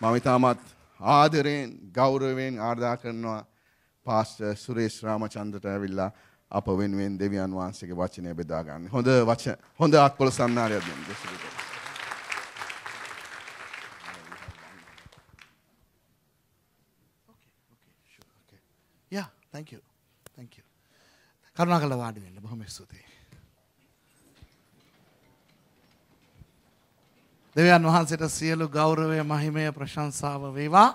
මම ඉතාමත් ආදරයෙන් ගෞරවයෙන් ආර්දා කරනවා පාස්ට සුරේෂ් රාමචන්දට ඇවිල්ලා අප වෙනුවෙන් දෙවියන් වහන්සේගේ වචනය බෙදා ගන්න. හොඳ වචන හොඳ අත්පොල සම්මානයක් දෙන්න. Yeah, thank you. Thank you. කරුණාකරලා වාඩි වෙන්න බොහොම ස්තුතියි. දෙවියන් වහන්සේට සියලු ගෞරවය මහිමය ප්‍රශංසාව වේවා.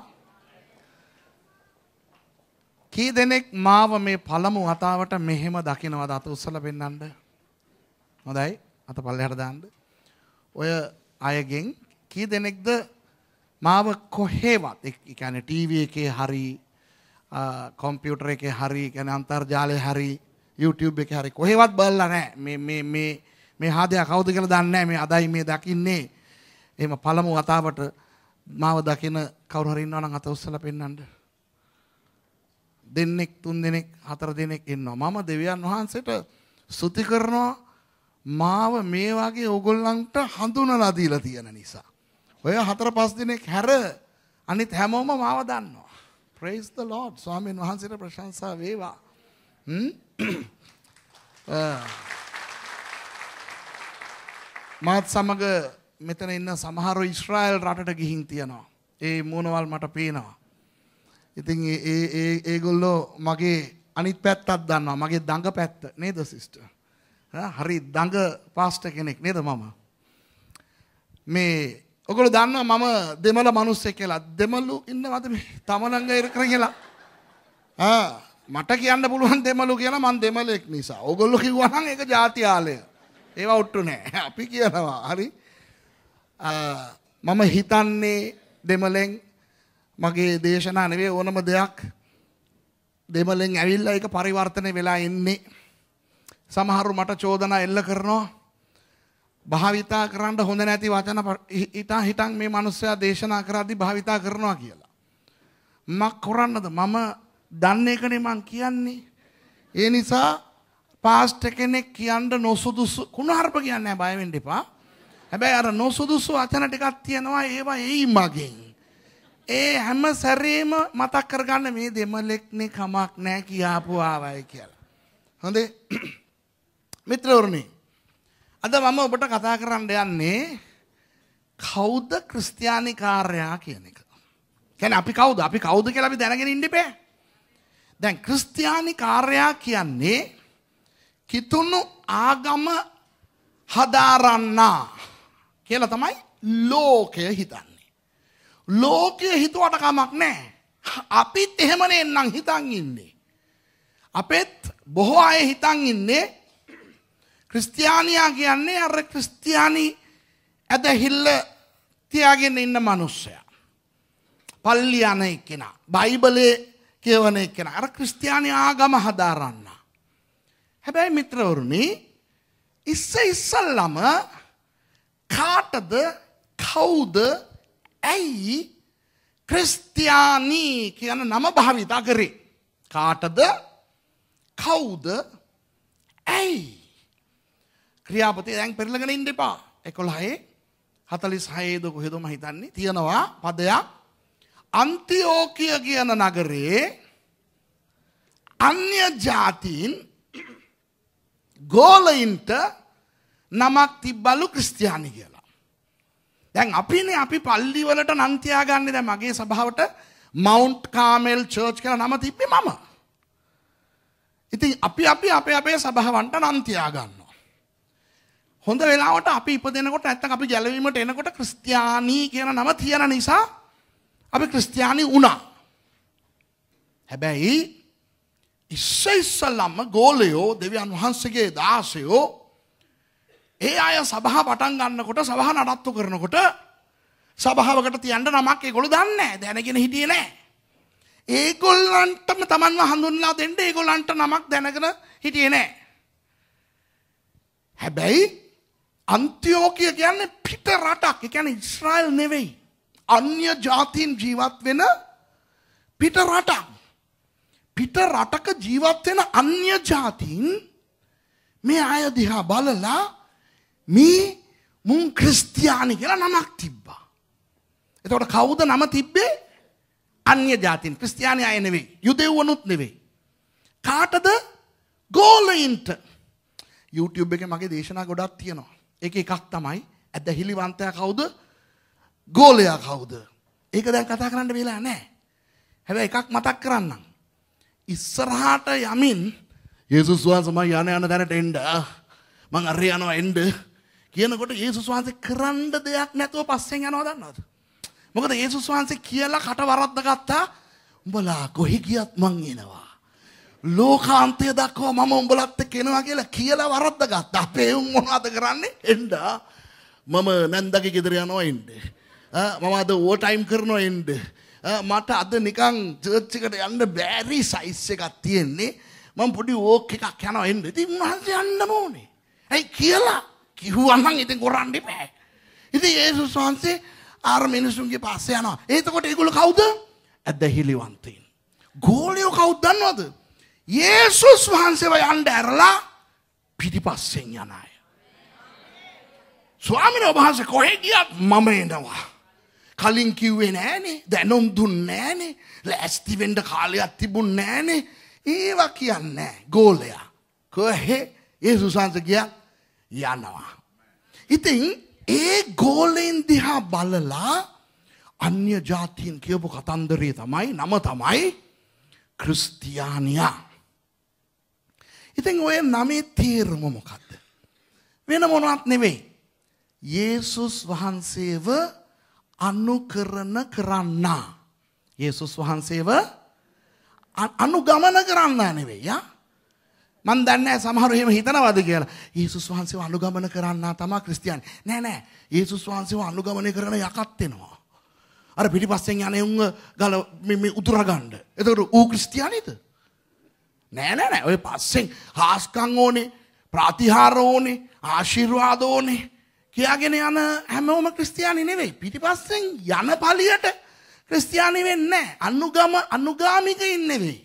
කී දෙනෙක් මාව මේ පළමු වතාවට මෙහෙම දකිනවද අත උස්සලා පෙන්වන්න? හොඳයි. අත පල්ලෙහාට දාන්න. ඔය අයගෙන් කී දෙනෙක්ද මාව කොහෙවත් ඒ කියන්නේ ටීවී එකේ හරි කොම්පියුටර් එකේ හරි කියන්නේ අන්තර්ජාලයේ හරි YouTube එකේ හරි කොහෙවත් බලලා නැහැ. මේ මේ මේ මේ හාදයා කවුද කියලා දන්නේ නැහැ. මේ අදයි මේ දකින්නේ. එහෙම පළමු වතාවට මාව දකින කවුරු හරි ඉන්නවා නම් අත උස්සලා පෙන්වන්න. දෙන්නෙක් තුන් දෙනෙක් හතර දෙනෙක් ඉන්නවා. මම දෙවියන් වහන්සේට සුති කරනවා මාව මේ වගේ ඕගොල්ලන්ට හඳුනලා දීලා තියෙන නිසා. ඔය හතර පස් දිනක් හැර අනිත් හැමෝම මාව දන්නවා. Praise the Lord. ස්වාමීන් වහන්සේට ප්‍රශංසා වේවා. මාත් සමග මෙතන ඉන්න සමහර ඉස්රායිල් රටට ගිහින් තියෙනවා. ඒ මූුණවල් මට පේනවා. ඉතින් ඒගොල්ලෝ මගේ අනිත් පැත්තත් දන්නවා මගේ දඟ පැත්ත නේද සිිස්ට. හරි දඟ පාස්ට කෙනෙක් නේද මම. මේ ඔකොල දන්න මම දෙමල මනුස්සෙ කියලා දෙමල්ලු ඉන්නවද තමනංග ඉර කර කියලා. මට කියන්න පුළුවන් දෙමලු කියලා මන් දෙමලෙක් නිසා ඔගොල්ලො කිවහන් එක ජාතියාලය ඒවා ඔට්ටු නෑ අපි කියනවා හරි. මම හිතන්නේ දෙමලෙන් මගේ දේශනා නෙවෙයි ඕනම දෙයක් දෙමලෙන් ඇවිල්ලා ඒක පරිවර්තනය වෙලා එන්නේ සමහරු මට චෝදනා එල්ල කරනවා භාවිතා කරන්න හොඳ නැති වචන හිතා හිතන් මේ මිනිස්සයා දේශනා කරද්දී භාවිතා කරනවා කියලා මක් කරන්නද මම දන්නේ කනේ මං කියන්නේ ඒ නිසා පාස්ට කෙනෙක් කියන්න නොසුදුසු කුණාර්ප කියන්නේ නැහැ බය වෙන්න එපා හැබැයි අර නොසුදුසු වචන ටිකක් තියෙනවා ඒවා එයි මගෙන්. ඒ හැම සැරේම මතක් කරගන්න මේ දෙමලෙක්නේ කමක් නෑ කියාපු ආවයි කියලා. හොඳේ මිත්‍රවරුනි අද මම ඔබට කතා කරන්න යන්නේ කවුද ක්‍රිස්තියානි කාර්යයා කියන එක. කියන්නේ අපි කවුද? අපි කවුද කියලා අපි දැනගෙන ඉන්න ඉබේ. දැන් ක්‍රිස්තියානි කාර්යයා කියන්නේ කිතුණු ආගම හදාරන්නා කියලා තමයි ලෝකය හිතන්නේ. ලෝකය හිතුවට කමක් නෑ. අපිත් එහෙමනේ නම් හිතන් ඉන්නේ. අපෙත් බොහෝ අය හිතන් ඉන්නේ ක්‍රිස්තියානියා කියන්නේ අර ක්‍රිස්තියානි ඇදහිල්ල තියාගෙන ඉන්න මිනිස්සයා. පල්ලි යන එක්කෙනා, බයිබලේ කියවන එක්කෙනා. අර ක්‍රිස්තියානි ආගම හදාරන්න. හැබැයි මිත්‍රවරුනි, ඉස්ස ඉස්සල්ලාම කාටද කවුද ඇයි ක්‍රිස්තියානී කියන නම භාවිතා කරේ. කාටද කවුද ඇයි ක්‍රියාපති දැන් පෙරලගෙන ඉන්න එපා එකොළහයේ හතලිස් හයේද කොහෙදම හිතන්නේ තියෙනවා පදයක් අන්තිෝකිය කියන නගරේ අන්‍ය ජාතීන් ගෝලයින්ට නමක් තිබ්බලු ක්‍රිස්තියානි කියලා. දැන් අපිනේ අපි පල්ලිවලට නම් තියාගන්නේ දැන් මගේ සභාවට මවුන්ට් කාමෙල් චර්ච් කියලා නම තිබ්බේ මම. ඉතින් අපි අපි අපේ අපේ සභාවන්ට නම් තියාගන්නවා. හොඳ වෙලාවට අපි ඉපදෙනකොට නැත්තම් අපි ගැලවීමට එනකොට ක්‍රිස්තියානි කියන නම තියන නිසා අපි ක්‍රිස්තියානි වුණා. හැබැයි ඉස්ස ඉස්සල්ලාම ගෝලයෝ දෙවියන් වහන්සේගේ දාසයෝ ඒ අය සභහ පටන් ගන්නකොට සහ නඩත්තු කරනකොට සභාවකට තියන්ට නමක් ඒගොළු දන්න දැනගෙන හිටිය නෑ. ඒගොල්ලන්ටම තමන්ව හඳුන්ලා දෙෙන්ට ඒගොල්ලන්ට නමක් දැනගෙන හිටිය නෑ. හැබැයි අන්තිෝකය කියන්න පිට රටක් එකැන ඉස්රායිල් නෙවෙයි. අන්‍ය ජාතින් ජීවත් වෙන පිට රටක්. පිට රටක ජීවත් වෙන අන්‍ය ජාතින් මේ අය දිහා බලලා මේ මුන් ක්‍රිස්තියානි කියලා නමක් තිබ්බා. එතකොට කවුද නම තිබ්බේ? අන්‍ය ජාතින් ක්‍රිස්තියානි අය නෙවෙයි. යුදෙව්වනුත් නෙවෙයි. කාටද? ගෝලයින්ට. YouTube එකේ මගේ දේශනා ගොඩක් තියෙනවා. ඒක එකක් තමයි ඇදහිලිවන්තයා කවුද? ගෝලයා කවුද? ඒක දැන් කතා කරන්න වෙලා නැහැ. හැබැයි එකක් මතක් කරන්නම්. ඉස්සරහාට යමින් යේසුස් වහන්සේ මම යන යන දැනට එන්න මම අර යනවා එන්න කියනකොට යේසුස් වහන්සේ කරන්න දෙයක් නැතුව පස්සෙන් යනවා දන්නවද? මොකද යේසුස් වහන්සේ කියලා කට වරද්ද ගත්තා උඹලා කොහි ගියත් මං එනවා. ලෝකාන්තය දක්වා මම උඹලත් එක්ක එනවා කියලා කියලා වරද්ද ගත්තා. අපේ උන් මොනවද කරන්නේ? එන්නා මම නැන්දගේ ගෙදර යනවා එන්නේ. මම අද ඕ ටයිම් කරනවා එන්නේ. මට අද නිකන් චර්ච් එකට යන්න බැරි සයිස් එකක් තියෙන්නේ. මම පොඩි වෝක් එකක් යනවා එන්නේ. ඉතින් උන්වහන්සේ යන්නම ඕනේ. ඇයි කියලා කිව්වන්නම් ඉතින් කොරන්න එපෑ. ඉතින් යේසුස් වහන්සේ ආර මිනිසුන්ගේ පස්සේ යනවා. එතකොට ඒගොල්ලෝ කවුද? ඇදහිලිවන්තයින්. ගෝලියෝ කවුද දන්නවද? යේසුස් වහන්සේව යන්න ඇරලා පිටිපස්සෙන් යන අය. ස්වාමීන් වහන්සේ කොහෙ ගියත් මම එනවා. කලින් කිව්වේ නෑනේ. දැනුම් දුන්නේ නෑනේ. ලෑස්ති වෙන්න කාලයක් තිබුණ නෑනේ. ඒවා කියන්නේ ගෝලයා. කොහෙ යේසුස් වහන්සේ ගියා යනවා. ඉතින් ඒ ගෝලෙන් දිහා බලලා අන්‍ය ජාතියන් කියපු කතන්දරේ තමයි නම තමයි ක්‍රිස්තියානියා. ඉතින් ඔය නමේ තේරුම මොකක්ද. වෙන මොනවත් නෙවෙයි. යේසුස් වහන්සේව අනුකරන කරන්නා. යේසුස් වහන්සේව අනුගමන කරන්නා නෙවෙයි යා. මන් දන්නේ සමහර එහෙම හිතනවද කියලා. යේසුස් වහන්සේව අනුගමන කරන්න තමයි ක්‍රිස්තියානි. නෑ නෑ. යේසුස් වහන්සේව අනුගමනය කරන යකත් වෙනවා. අර පිටිපස්සෙන් යන උන්ව ගල මේ උතුර ගන්න. එතකොට ඌ ක්‍රිස්තියානිද? නෑ නෑ නෑ. ඔය පස්සෙන් හාස්කම් ඕනේ, ප්‍රතිහාර ඕනේ, ආශිර්වාද ඕනේ. කියාගෙන යන හැමෝම ක්‍රිස්තියානි නෙවෙයි. පිටිපස්සෙන් යන පළියට ක්‍රිස්තියානි වෙන්නේ නෑ. අනුගම අනුගාමිකයින් නෙවෙයි.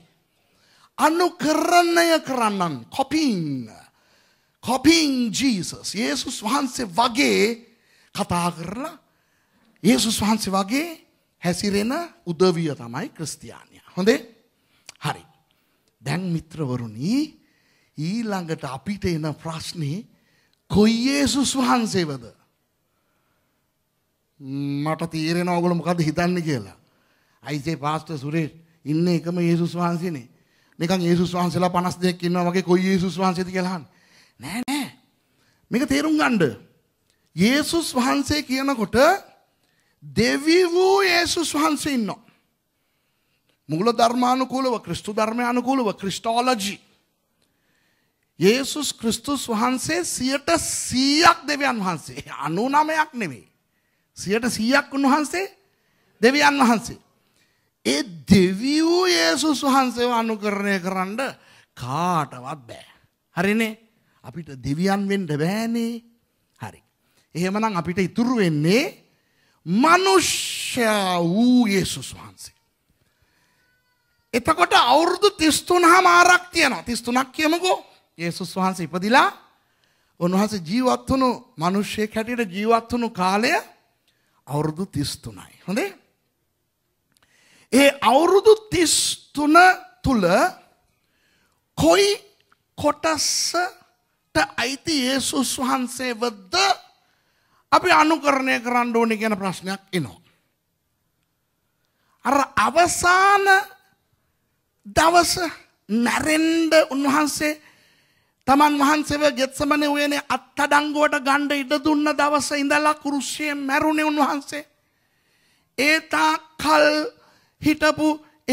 අනුකරණය කරන්නන් කොපින් කොපින් ජීසස් ඒසුස් වහන්සේ වගේ කතා කරලා ඒසුස් වහන්සේ වගේ හැසිරෙන උදවිය තමයි ක්‍රස්තියානය හොඳේ හරි දැන් මිත්‍රවරුණී ඊළඟට අපිට එන ප්‍රශ්නේ කොයි ඒසුස් වහන්සේවද මට තීරෙන ඔගොල මොකද හිතන්නේ කියලා අයිසේ පාස්ට සුරේ ඉන්න එකම ඒසුස් වහන්සේනේ නිකන් යේසුස් වහන්සේලා 52ක් ඉන්නවා වගේ කොයි යේසුස් වහන්සේද කියලා අහන්නේ. නෑ නෑ. මේක තේරුම් ගන්න. යේසුස් වහන්සේ කියනකොට දෙවි වූ යේසුස් වහන්සේ ඉන්නවා. මූල ධර්මානුකූලව ක්‍රිස්තු ධර්මානුකූලව ක්‍රිස්ටෝලොජි. යේසුස් ක්‍රිස්තුස් වහන්සේ 100%ක් දෙවියන් වහන්සේ. 99ක් නෙමෙයි. 100%ක් උන්වහන්සේ දෙවියන් වහන්සේ. ඒ දෙවියූ යේසුස් වහන්සේව අනුකරණය කරන්න කාටවත් බෑ. හරිනේ අපිට දෙවියන් වෙන්ඩ බෑනේ හරි. එහෙමනම් අපිට ඉතුරු වෙන්නේ මනුෂ්‍ය වූ යේසුස් වහන්සේ. එතකොට අවුරුදු තිස්තුන හමාරක් තියනවා තිස්තුනක් කියමකෝ යේසුස් වහන්සේ ඉපදිලා උන්වහන්සේ ජීවත් වුණු මනුෂ්‍යයෙක් හැටියට ජීවත් වුණු කාලය අවුරුදු තිස්තුනයි. හොඳේ ඒ අවුරුදු තිස් තුන තුළ කොයි කොටස්සට අයිති ඒසුස් වහන්සේවද අපි අනුකරණය කරන්න ඕනි ගැන ප්‍රශ්නයක් එනවා. අර අවසාන දවස නැරෙන්ඩ උන්වහන්සේ තමන් වහන්සේව ගෙත්සමන වයනේ අත්තඩංගුවට ගණ්ඩ ඉඩ දුන්න දවස ඉඳලා කුරුෂය මැරුණේ උන්වහන්සේ. ඒතා කල් හිටපු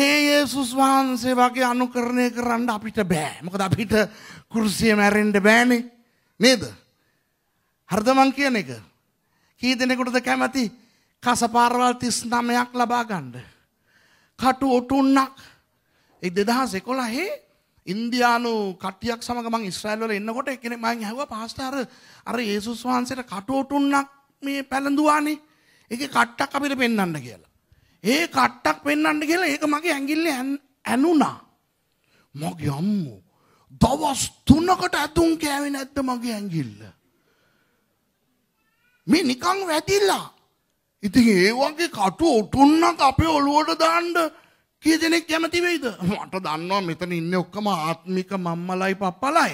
ඒ යේසුස් වහන්සේ වගේ අනුකරණය කරන්න අපිට බෑ. මොකද අපිට කුරුසිය මැරෙන්න බෑනේ. නේද? හරිද මං කියන එක? කී දෙනෙකුටද කැමති කසපාරවල් 39ක් ලබා ගන්න? කටු ඔටුන්නක් ඒ 2011 ඉන්දියානු කට්ටියක් සමග මං ඉස්රායල් වල එන්නකොට එක්කෙනෙක් මං ඇහුවා පාස්ටර් අර අර යේසුස් වහන්සේට කටු ඔටුන්නක් මේ පැලඳුවානේ. ඒකේ කට්ටක් අපිට පෙන්වන්න කියලා. ඒ කට්ටක් පෙන්වන්න කියලා ඒක මගේ ඇඟිල්ල ඇනුණා. මගේ අම්මෝ දවස් තුනකට ඇතුන් කෑවේ නැද්ද මගේ ඇඟිල්ල. මේ නිකං වැදිලා. ඉතින් ඒ වගේ කටු ඔටුන්නක් අපේ ඔළුවට දාන්න කී දෙනෙක් කැමති වෙයිද? මට දන්නවා මෙතන ඉන්නේ ඔක්කොම ආත්මික මම්මලයි පප්පලයි.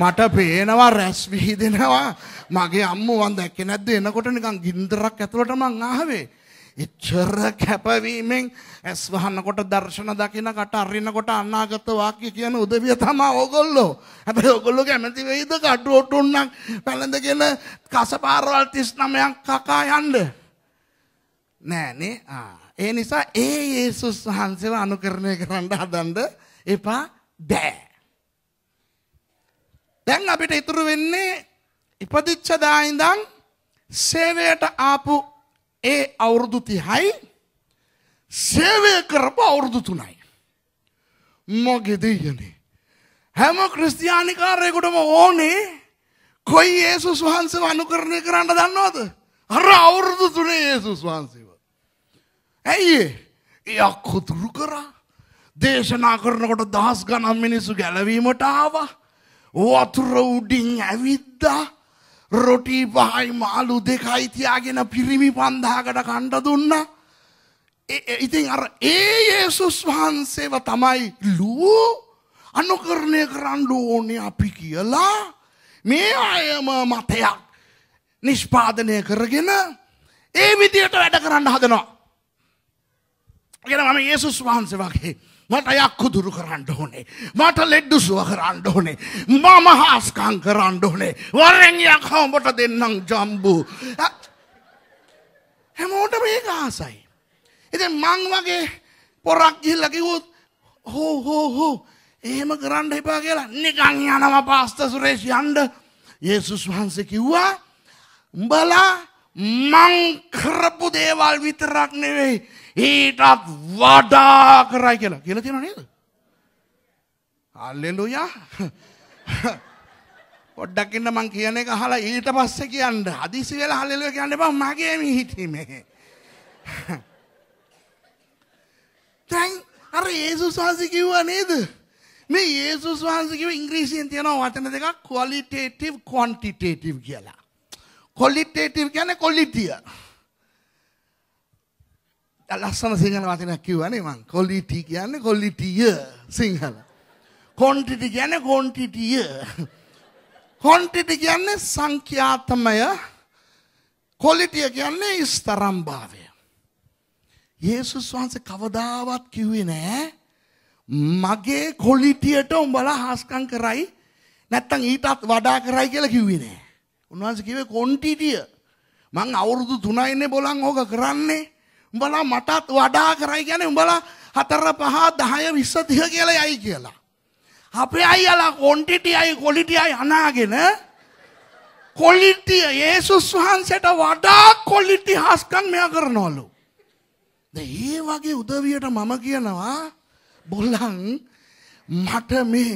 මට පේනවා රැස් විහිදෙනවා. මගේ අම්මෝ වන් දැක්කේ නැද්ද එනකොට නිකන් ගින්දරක් ඇතුළට මං ආවේ. එච්චර කැපවීමෙන් ඇස් වහන්නකොට දර්ශන දකිනකට අරිනකොට අනාගත වාක්‍ය කියන උදවිය තමයි ඕගොල්ලෝ. හැබැයි ඕගොල්ලෝ කැමති වෙයිද කඩු ඔටුන්නක් පැලඳගෙන කසපාරවල් 39ක් කකා යන්න? නෑනේ. ඒ නිසා ඒ යේසුස් වහන්සේව අනුකරණය කරන්න හදන්න එපා බෑ. දැන් අපිට ඉතුරු වෙන්නේ ඉපදිච්ච දා ඉඳන් සේවයට ආපු ඒ අවුරුදු තිහයි සේවය කරපු අවුරුදු තුනයි. මොගෙ දෙයනේ. හැම ක්‍රස්තියානිකාරයකුටම ඕනේ කොයි ඒසුස් වහන්සේ අනුකරණය කරන්න දන්නවද. අර අවුරුදු තුනේ ඒසුස් වහන්සේව. ඇයි එයක් හොතුරු කරා දේශනා කරනකොට දහස් ගණන් මිනිස්සු ගැලවීමට ආවා වතුර උඩින් ඇවිද්දා රොටී පහයි මාලු දෙකයි තියාගෙන පිරිමි පන්දාකට කණ්ඩ දුන්න. ඉතින් අර ඒ ඒසුස් වහන්සේව තමයි ලූ අනුකරණය කරන්න ඕනේ අපි කියලා මේ අයම මතයක් නිෂ්පාදනය කරගෙන ඒ විදියට වැඩ කරන්න හදනවා. ගෙන මම ඒසුස් වහන්සේ වගේ මට යක්කු දුරු කරන්න ඕනේ. මට ලෙඩ්ඩු සුව කරන්න ඕනේ. මම හාස්කම් කරන්න ඕනේ. වරෙන් යක් හඹට දෙන්නම් ජම්බු. හැමෝටම මේක ආසයි. ඉතින් මං වගේ පොරක් ගිහිල්ලා කිව්වොත් හෝ හෝ හෝ එහෙම කරන්න එපා කියලා නිකන් යනවා පාස්තර සුරේෂ් යන්න. යේසුස් වහන්සේ කිව්වා උඹලා මං කරපු දේවල් විතරක් නෙවෙයි ඊටත් වඩා කරයි කියලා කියල තියෙන නේද. අල්ලෙලුයා පොඩ්ඩක්ඉන්න මං කියන එක හලා ඊට පස්ස කියන්න හදිසි වෙලා හල්ලෙලුව කියන්න බ මගේම හිටීමේ. තැන් අර ඒසුස් වහන්සි කිව්ව නේද. මේ ඒසුස් වහන්සකිව ඉංග්‍රීසියෙන් තියෙනවා වචන දෙක කොලිටේටව් කොන්ටිටේටව් කියලා. කොලිටේටව් කියන කොලිටිය. ලස්සන සිංහල වචනයක් කිව්වනේ මං. quality කියන්නේ quality සිංහල. quantity කියන්නේ quantity. quantity කියන්නේ සංඛ්‍යාත්මය. quality කියන්නේ ස්තරම්භාවය. යේසුස් වහන්සේ කවදාවත් කිව්වේ නෑ මගේ කොලිටියට උඹලා හාස්කම් කරයි නැත්තම් ඊටත් වඩා කරයි කියලා කිව්වේ නෑ. උන්වහන්සේ කිව්වේ කොන්ටිටිය. මං අවුරුදු 3යිනේ බොලන් ඕක කරන්නේ. උඹලා මටත් වඩා කරයි ගැන උඹලා හතර පහා දහය විශ්සතිහ කියල යයි කියලා. අපේ අයියලා කොන්ටිටියයි කොලිටියයි අනාගෙන කොලිටිය ඒසුස් වහන්සට වඩා කොලිටි හස්කන් මෙයා කරනවලු. ඒ වගේ උදවියට මම කියනවා බොල්ලන් මට මේ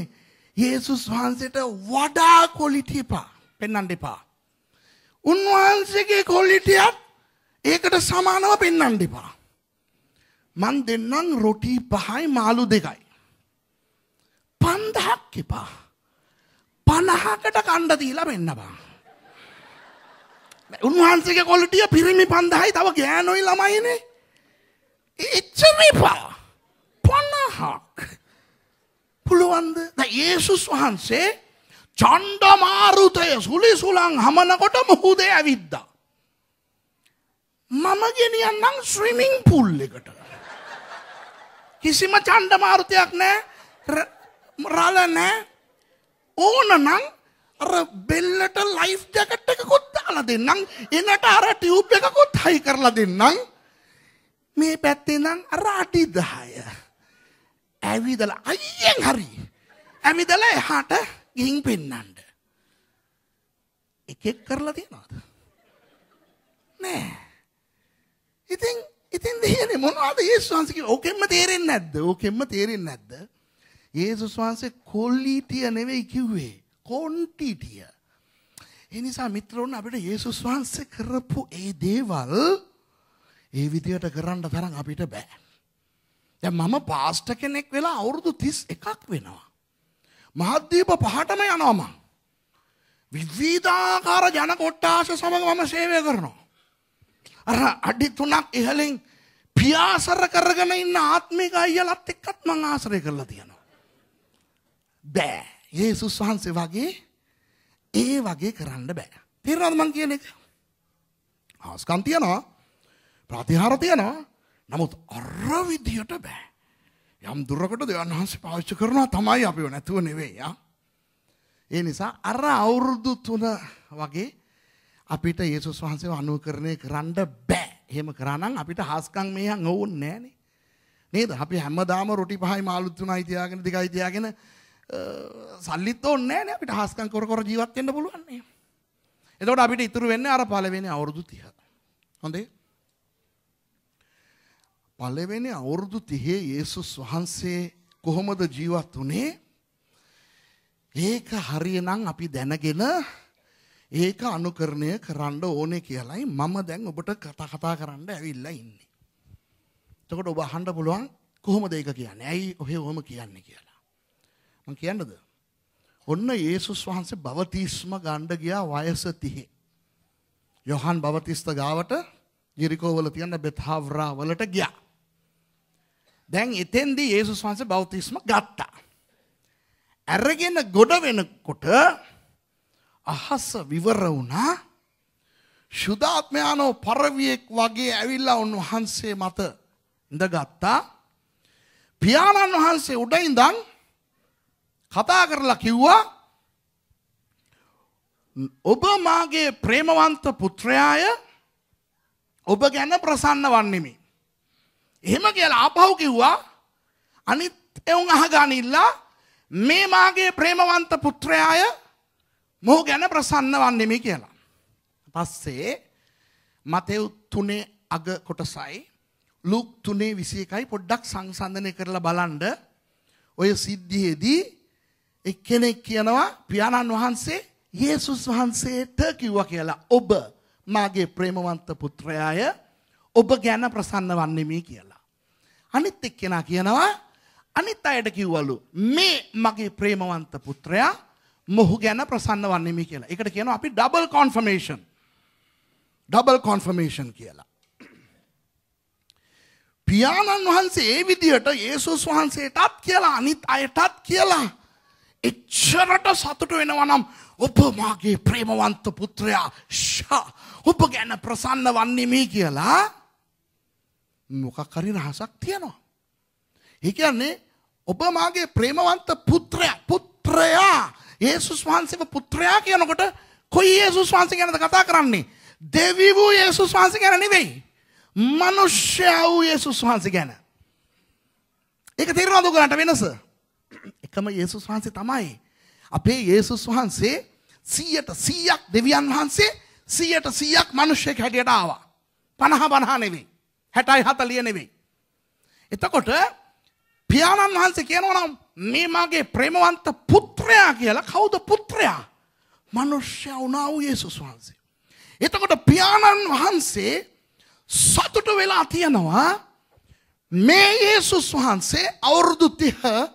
ඒසුස් වහන්සට වඩා කොලිටිපා පෙන්නන්ඩිපා. උන්වහන්සේගේ කොලිටියත් ඒකට සමානව පෙන්වන්න එපා. මං දෙන්නම් රොටි පහයි මාළු දෙකයි. 5000ක් එපා. 50කට කණ්ඩ දීලා පෙන්නපන්. උන්වහන්සේගේ කොලිටිය පිරිමි 5000යි තව ගෑනොයි ළමයිනේ. එච්චර එපා. 50ක්. පුළුවන්ද? දැන් යේසුස් වහන්සේ චණ්ඩමාරුතය සුලි සුලං හමනකොට මුහුදේ ඇවිද්දා. මම ගෙනියන්නම් ස්විමිං පුල් එකට. කිසිම චණ්ඩ මාරුතයක් නෑ රල නෑ ඕන නං අර බෙල්ලට ලයිෆ් ජැකට් එකකුත් දාලා දෙන්නම් එනට අර ටියුබ් එකකුත් හයි කරලා දෙන්නම් මේ පැත්තේ නම් අර අටි 10 ඇවිදලා අයියෙන් හරි ඇවිදලා එහාට ගිහින් පෙන්නන්න එකෙක් කරලා තියනවද නෑ ඉතින් ඉතින් දෙයනේ මොනවද යේසුස් වහන්සේ කිව්වේ? ඕකෙන්ම තේරෙන්නේ නැද්ද? ඕකෙන්ම තේරෙන්නේ නැද්ද? යේසුස් වහන්සේ කොල්ලීටිය නෙවෙයි කිව්වේ. කොන්ටිටිය. ඒ නිසා මිත්‍රෝන් අපිට යේසුස් වහන්සේ කරපු ඒ දේවල් ඒ විදියට කරන්න තරම් අපිට බෑ. දැන් මම පාස්ටර් කෙනෙක් වෙලා අවුරුදු 31ක් වෙනවා. මහද්දීප පහටම යනවා මං. විවිධාකාර ජන කොට්ටාස සමග මම සේවය කරනවා. අර අඩි තුනක් ඉහලින් පියාසර කරගෙන ඉන්න ආත්මික අයියලත් එක්කත් මං ආශ්‍රය කරලා තියෙනවා. බෑ. යේසුස් වහන්සේ වගේ ඒ වගේ කරන්න බෑ. තේරෙනවද මං කියන එක? ආස්කම් තියනවා. ප්‍රතිහාර තියනවා. නමුත් අර විදියට බෑ. යම් දුරකට දෙවන් වහන්සේ පාවිච්චි කරනවා තමයි අපිව නැතුව නෙවෙයි. ඒ නිසා අර අවුරුදු තුන වගේ අපිට ඒසුස් වහන්සේව අනුකරණය කරන්න බෑ. එහෙම කරානම් අපිට හාස්කම් මේයන් ඕනේ නෑනේ. නේද? අපි හැමදාම රොටි පහයි මාළු තුනයි තියාගෙන දිගයි තියාගෙන සල්ලිත් ඕනේ නෑනේ අපිට හාස්කම් කර කර ජීවත් වෙන්න පුළුවන් නේ. එතකොට අපිට ඉතුරු වෙන්නේ අර පළවෙනි අවුරුදු 30. හොඳේ? පළවෙනි අවුරුදු 30 යේසුස් වහන්සේ කොහොමද ජීවත් වුනේ? ඒක හරියනම් අපි දැනගෙන ඒක අනුකරණය කරන්න ඕනේ කියලයි මම දැන් ඔබට කතා කතා කරන්න ඇවිල්ලා ඉන්නේ. එතකොට ඔබ අහන්න පුළුවන් කොහොමද ඒක කියන්නේ? ඇයි ඔහෙ ඔහොම කියන්නේ කියලා. මම කියන්නද? ඔන්න යේසුස් වහන්සේ බවතිස්ම ගණ්ඩ ගියා වයස 30. යොහන් බවතිස්ත ගාවට ජෙරිකෝවල තියෙන බෙත්හාව්‍රා වලට ගියා. දැන් එතෙන්දී යේසුස් වහන්සේ බවතිස්ම ගත්තා. අරගෙන ගොඩ වෙනකොට අහස විවර වුණා ශුද්ධාත්මයානෝ පරවියෙක් වගේ ඇවිල්ලා උන්වහන්සේ මත ඉඳගත්තා පියාණන් වහන්සේ උඩ ඉඳන් කතා කරලා කිව්වා ඔබ මාගේ ප්‍රේමවන්ත පුත්‍රයාය ඔබ ගැන ප්‍රසන්න වන්නෙමි. එහෙම කියලා ආපහු කිව්වා අනිත් එවුන් අහගනිලා මේ මාගේ ප්‍රේමවන්ත පුත්‍රයාය මොහ ගැන ප්‍රසන්න වන්නෙමි කියලා. පස්සේ මතෙව් තුනේ අග කොටසයි ලුක් තුනේ විසි එකයි පොඩ්ඩක් සංසන්ධනය කරලා බලන්ඩ ඔය සිද්ධියේදී එක්කෙනෙක් කියනවා පියාණන් වහන්සේ යේසුස් වහන්සේට කිව්වා කියලා ඔබ මාගේ ප්‍රේමවන්ත පුත්‍රයාය ඔබ ගැන ප්‍රසන්න වන්නෙමි කියලා. අනිත් එක්කෙනා කියනවා අනිත් අයට කිව්වලු මේ මගේ ප්‍රේමවන්ත පුත්‍රයා මොහු ගැන ප්‍රසන්න වන්නේමි කියලා. එකට කියනවා අපි ඩබල් කොන්ෆර්මේෂන්. ඩබල් කොන්ෆර්මේෂන් කියලා. පියාණන් වහන්සේ ඒ විදිහට යේසුස් වහන්සේටත් කියලා අනිත් අයටත් කියලා එච්චරට සතුට වෙනවා නම් ඔබ මාගේ ප්‍රේමවන්ත පුත්‍රයා ෂා ඔබ ගැන ප්‍රසන්න වන්නේමි කියලා මොකක් හරි රහසක් තියෙනවා. ඒ කියන්නේ ඔබ මාගේ ප්‍රේමවන්ත පුත්‍රයා පුත්‍රයා යේසුස් වහන්සේව පුත්‍රයා කියනකොට කොයි යේසුස් වහන්සේ ගැනද කතා කරන්නේ? දෙවි වූ යේසුස් වහන්සේ ගැන නෙවෙයි. මනුෂ්‍යයා වූ යේසුස් වහන්සේ ගැන. ඒක තේරෙනවද ඔයගලන්ට වෙනස? එකම යේසුස් වහන්සේ තමයි. අපේ යේසුස් වහන්සේ 100ට 100ක් දෙවියන් වහන්සේ 100ට 100ක් මිනිස්සෙක් හැටියට ආවා. 50 50 නෙවෙයි. 60යි 40 නෙවෙයි. එතකොට පියාණන් වහන්සේ කියනවා නම් මේ මගේ ප්‍රේමවන්ත පුත්‍රයා කියලා කවුද පුත්‍රයා? මනුෂ්‍යයා වුණා වූ යේසුස් වහන්සේ. එතකොට පියාණන් වහන්සේ සතුට වෙලා තියනවා මේ යේසුස් වහන්සේ අවුරුදු 30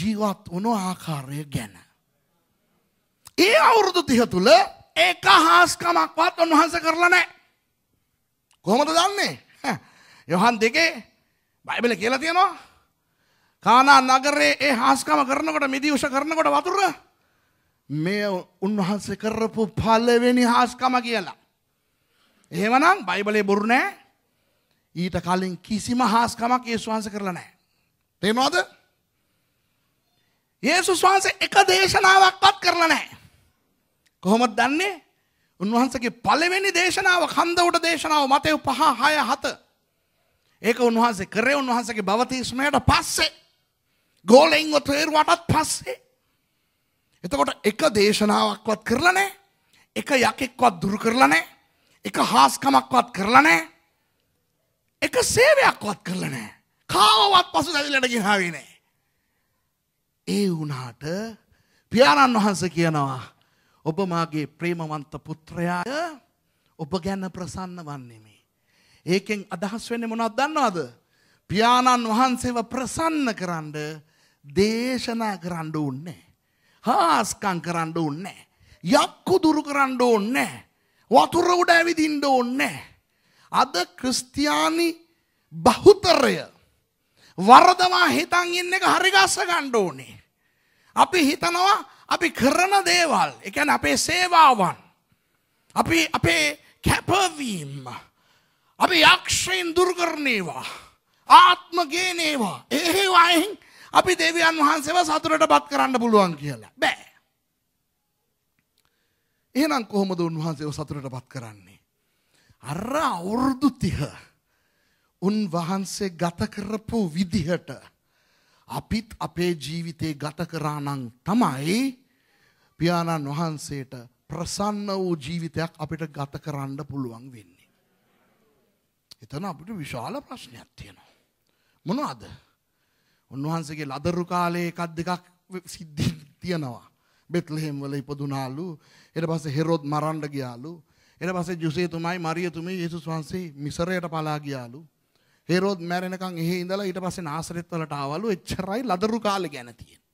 ජීවත් වුණු ආකාරය ගැන. ඒ අවුරුදු 30 තුල ඒක හාස්කමක්වත් උන්වහන්සේ කරලා නැහැ. කොහොමද දන්නේ? යොහන් දෙකේ බයිබලේ කියලා තියෙනවා කානා නගරේ ඒ හාස්කම කරනකොට මිදිවුෂ කරනකොට වතුර මේ උන්වහන්සේ කරපු පලවෙනි හාස්කම කියලා. එහෙමනම් බයිබලේ බොරු නෑ ඊට කලින් කිසිම හාස්කමක් යේසුස් වහන්සේ කරලා නෑ. තේරෙනවද? යේසුස් වහන්සේ එක දේශනාවක්වත් කරලා නෑ. කොහොමද දන්නේ? උන්වහන්සේගේ පළවෙනි දේශනාව කන්ද උඩ දේශනාව මතෙව් 5 6 7 ඒක උන්වහන්සේ කරේ උන්වහන්සේගේ භවතිස්මයට පස්සේ ගෝලයින්ව තේරුවටත් පස්සේ. එතකොට එක දේශනාවක්වත් කරලනෑ එක යකෙක්වත් දුරු කරලනෑ එක හාස්කමක්වත් කරලනෑ එක සේවයක්වත් කරලනෑ කාවවත් පසු දැවිලට ගිහාවිනේ. ඒ වුණාට පියාණන් වහන්ස කියනවා ඔබ මාගේ ප්‍රේමවන්ත පුත්‍රයාය ඔබ ගැන්න ප්‍රසන්න වන්නේෙමි. ඒකෙන් අදහස් වෙන්න මොනත් දන්නවාද. පියාණන් වහන්සේව ප්‍රසන්න කරන්න දේශනා කරන්න ඕන්නේ. හාස්කම් කරන්න ඕන්නේ. යක්කු දුරු කරන්න ඕන්නේ. වතුර උඩ ඇවිදින්න ඕන්නේ. අද ක්‍රිස්තියානි බහුතරය වරදවා හිතන් ඉන්න එක හරි ගස්ස ගන්න ඕනේ. අපි හිතනවා අපි කරන දේවල්, ඒ කියන්නේ අපේ සේවාවන්, අපි අපේ කැපවීම, අපි යක්ෂයන් දුරු කරනේවා, ආත්ම ගේනේවා. ඒවායින් අපි දෙවියන් වහන්සේව සතුරට බත් කරන්න පුළුවන් කියලා. බෑ. එහෙනම් කොහොමද උන්වහන්සේව සතුරට බත් කරන්නේ? අර අවුරුදු 30 උන්වහන්සේ ගත කරපු විදිහට අපිත් අපේ ජීවිතේ ගත කරා නම් තමයි පියාණන් වහන්සේට ප්‍රසන්න වූ ජීවිතයක් අපිට ගත කරන්න පුළුවන් වෙන්නේ. එතන අපිට විශාල ප්‍රශ්නයක් තියෙනවා. මොනවද? උන්වහන්සේගේ ලදරු කාලේ එකක් දෙකක් සිද්ධි තියෙනවා. බෙත්ලෙහෙම් වල ඉපදුනාලු. ඊට පස්සේ හෙරොද් මරන්න ගියාලු. ඊට පස්සේ ජුසේතුමයි මරියතුමයි යේසුස් වහන්සේ මිසරයට පලා ගියාලු. හෙරොද් මැරෙනකන් එහෙ ඉඳලා ඊට පස්සේ නාසරෙත් වලට ආවලු. එච්චරයි ලදරු කාලේ ගැන තියෙන්නේ.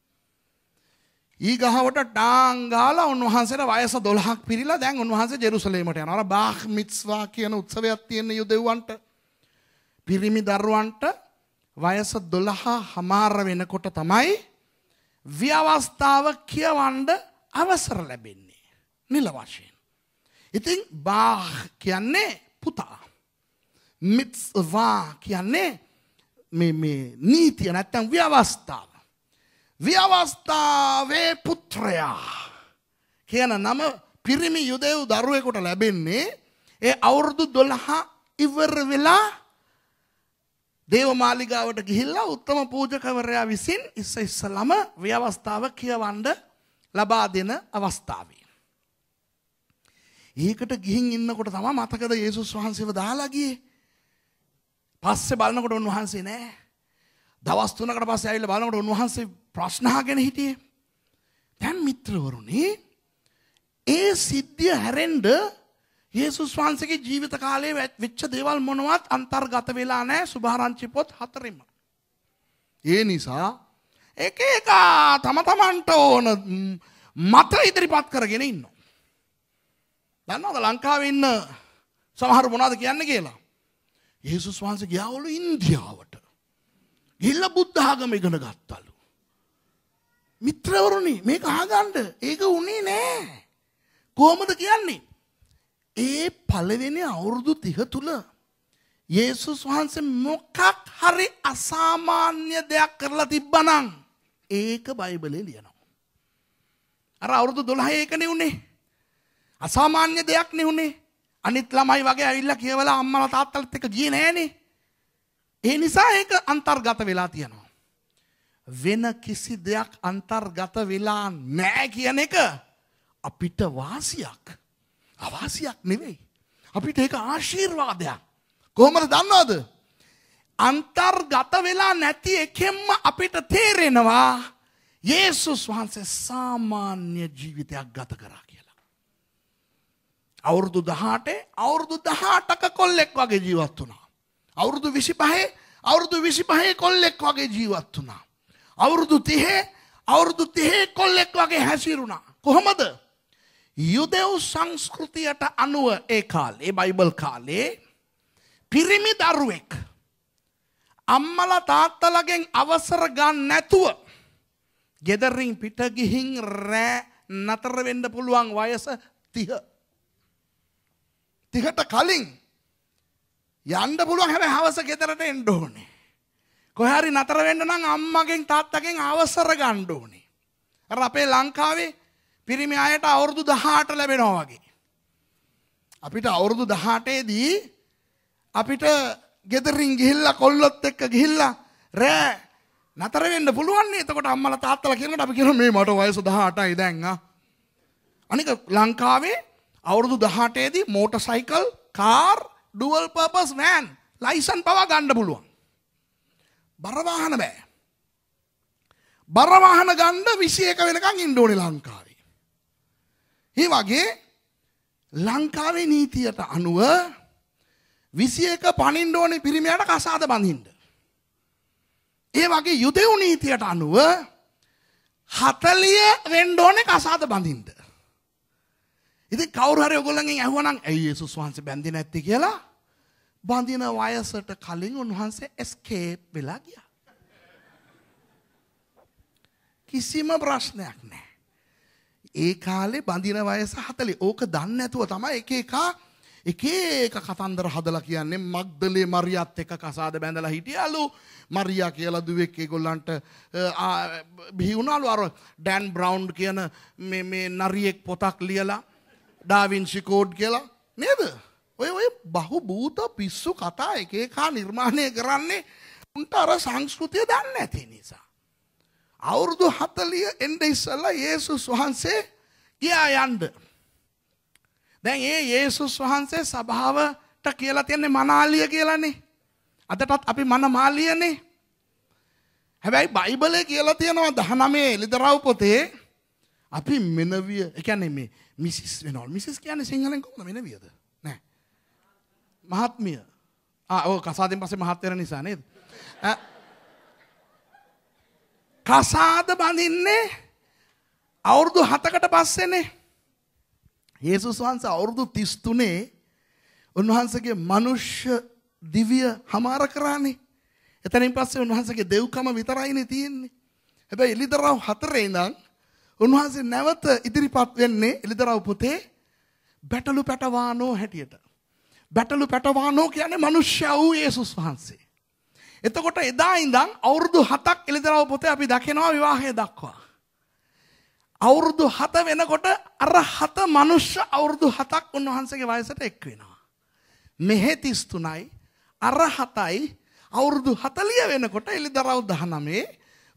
ඊගහවට ඩාංගාලා උන්වහන්සේට වයස 12ක් පිරීලා දැන් උන්වහන්සේ ජෙරුසලේමට යනවා. අර බාහ් මිත්ස්වා කියන උත්සවයක් තියෙන යුදෙව්වන්ට පිරිමි දරුවන්ට වයස දොළහා හමාර වෙනකොට තමයි ව්‍යවස්ථාව කියවන්ඩ අවසර ලැබෙන්නේ. නිල වශයෙන්. ඉතින් බාහ කියන්නේ පුතා. මිත්වා කියන්නේ නීතිය නැත්තැන් ව්‍යවස්ථාව. ව්‍යවස්ථාවේ පුත්‍රයා කියන නම පිරිමි යුදෙව් දරුවෙකුට ලැබෙන්නේ ඒ අවුරුදු දොළහා ඉවර වෙලා දේවමාලිගාවට ගිහිල්ලා උත්තම පූජකවරයා විසින් ඉස්ස ඉස්සලම ව්‍යවස්ථාව කියවන්න ලබා දෙන අවස්ථාවේ. ඒකට ගිහින් ඉන්නකොට තමයි මතකද යේසුස් වහන්සේව දාලා ගියේ. පස්සේ බලනකොට උන්වහන්සේ නෑ. දවස් 3කට පස්සේ ආවිල්ලා බලනකොට උන්වහන්සේ ප්‍රශ්න අහගෙන හිටියේ. දැන් මිත්‍රවරුනි, ඒ සිද්ධිය හැරෙන්න යේසුස් වහන්සේගේ ජීවිත කාලේ වෙච්ච දේවල් මොනවත් අන්තර්ගත වෙලා නැහැ සුභාරංචි පොත් හතරෙම. ඒ නිසා එක එක තම තමන්ට ඕන මත ඉදිරිපත් කරගෙන ඉන්නවා. දන්නවද ලංකාවේ ඉන්න සමහර මොනවද කියන්නේ කියලා? යේසුස් වහන්සේ ගියාවලු ඉන්දියාවට. ගිහිල්ලා බුද්ධ ආගම ඉගෙන ගත්තලු. මිත්‍රවරුනි මේක අහගන්න. ඒක උනේ නෑ. කොහොමද කියන්නේ? ඒ පළවෙනි අවුරුදු තිහ තුළ යේසුස් වහන්සේ මොකක් හරි අසාමාන්‍ය දෙයක් කරලා තිබ්බනම් ඒක බයිබලේ ලියනවා. අර අවුරුදු 12 ඒකනේ උනේ. අසාමාන්‍ය දෙයක් නේ උනේ. අනිත් ළමයි වගේ ඇවිල්ලා කියවලා අම්මලා තාත්තලාත් එක්ක ගියේ නෑනේ. ඒ නිසා ඒක අන්තර්ගත වෙලා තියෙනවා. වෙන කිසි දෙයක් අන්තර්ගත වෙලා නෑ කියන එක අපිට වාසියක්. අවාසියක් නෙවෙයි. අපිට ඒක ආශීර්වාදයක්. කොහොමද දන්නවද? අන්තර්ගත වෙලා නැති එකෙන්ම අපිට තේරෙනවා යේසුස් වහන්සේ සාමාන්‍ය ජීවිතයක් ගත කරා කියලා. අවුරුදු 18 අවුරුදු 18ක කොල්ලෙක් වගේ ජීවත් වුණා. අවුරුදු 25 අවුරුදු 25 කොල්ලෙක් වගේ ජීවත් වුණා. අවුරුදු 30 අවුරුදු 30 කොල්ලෙක් වගේ හැසිරුණා. කොහොමද? යුදෙව් සංස්කෘතියට අනුව ඒ කාලේ බයිබල් කාලේ පිරිමි දරුවෙක් අම්මල තාත්තලගෙන් අවසර ගන්න නැතුව ගෙදරින් පිට ගිහින් රෑ නතර වෙන්න පුළුවන් වයස 30 30ට කලින් යන්න පුළුවන් හැබැයි හවස ගෙදරට එන්න ඕනේ කොහේ හරි නතර වෙන්න නම් අම්මගෙන් තාත්තගෙන් අවසර ගන්න ඕනේ අර අපේ ලංකාවේ පිරිමි අයට අවුරුදු දහට ලැබෙනවා වගේ. අපිට අවුරුදු දහටේදී අපිට ගෙදරින් ගිහිල්ල කොල්ලොත් එක්ක ගිහිල්ලා රෑ නතර වෙන්න පුළුවන් එතකොට අම්මලා තාත්තලා කියනකොට අපි කියනවා මේ මට වයස 18යි දැන් ආ. අනික ලංකාවේ අවුරුදු 18ේදී motorcycle, car, dual purpose van licence පවා ගන්න පුළුවන්. බර වාහන බෑ. බර වාහන ගන්න 21 වෙනකන් ඉන්න ඕනේ ලංකාවේ. ඒ වගේ ලංකාවේ නීතියට අනුව විසියක පනින්ඩෝනි පිරිමයට කසාද බඳින්ට. ඒ වගේ යුදෙව් නීතියට අනුව හතලිය වෙන්ඩෝනෙ කසාද බඳින්ට. ඉති කවරහර ඔගොල්ලගෙන් ඇහුවනම් ඇයි යේසුස් වහන්සේ බැඳි නැත්ති කියලා බඳින වයසට කලින් උන්වහන්සේ එස්කේප් වෙලා ගිය. කිසිම ප්‍රශ්නයක් නෑ. ඒ කාලේ බඳින වයස 40. ඕක දන්නේ නැතුව තමයි එක එක එක එක කතන්දර හදලා කියන්නේ මග්දලේ මරියත් එක කසාද බැඳලා හිටියලු. මරියා කියලා දුවෙක් ඒගොල්ලන්ට බිහි වුණාලු අර ඩෑන් බ්‍රවුන් කියන මේ මේ නරියෙක් පොතක් ලියලා ඩාවින්චි කෝඩ් කියලා නේද? ඔය ඔය බහු භූත පිස්සු කතා එක එක නිර්මාණය කරන්නේ උන්ට අර සංස්කෘතිය දන්නේ නැති නිසා. අවුරුදු 40 එnde ඉස්සලා යේසුස් වහන්සේ ගියා යන්න. දැන් ඒ යේසුස් වහන්සේ සභාවට කියලා තියන්නේ මනාලිය කියලානේ. අදටත් අපි මනමාලියනේ. හැබැයි බයිබලේ කියලා තියෙනවා 19 එලිදරව් පොතේ අපි මෙනවිය, ඒ කියන්නේ මේ මිසිස් වෙනවා. මිසිස් කියන්නේ සිංහලෙන් කොහොමද මෙනවියද? නෑ. මහත්මිය. ආ ඔව් කසාදෙන් පස්සේ මහත් වෙන නිසා නේද? කසාද බඳින්නේ අවුරුදු හතකට පස්සෙනේ. යේසුස් වහන්සේ අවුරුදු 33 උන්වහන්සේගේ මනුෂ්‍ය දිව්‍ය හමාර කරානේ. එතනින් පස්සේ උන්වහන්සේගේ දෙව්කම විතරයිනේ තියෙන්නේ. හැබැයි එලිදරව් 4 ඉඳන් උන්වහන්සේ නැවත ඉදිරිපත් වෙන්නේ එලිදරව් පුතේ බැටළු පැටවානෝ හැටියට. බැටළු පැටවානෝ කියන්නේ මනුෂ්‍ය වූ යේසුස් වහන්සේ. එතකොට එදා ඉඳන් අවුරුදු 7ක් එළිදරව් පොතේ අපි දකිනවා විවාහය දක්වා. අවුරුදු 7 වෙනකොට අර 7 මනුෂ්‍ය අවුරුදු 7ක් උන්වහන්සේගේ වයසට එක් වෙනවා. මෙහෙ 33යි අර 7යි අවුරුදු 40 වෙනකොට එළිදරව් 19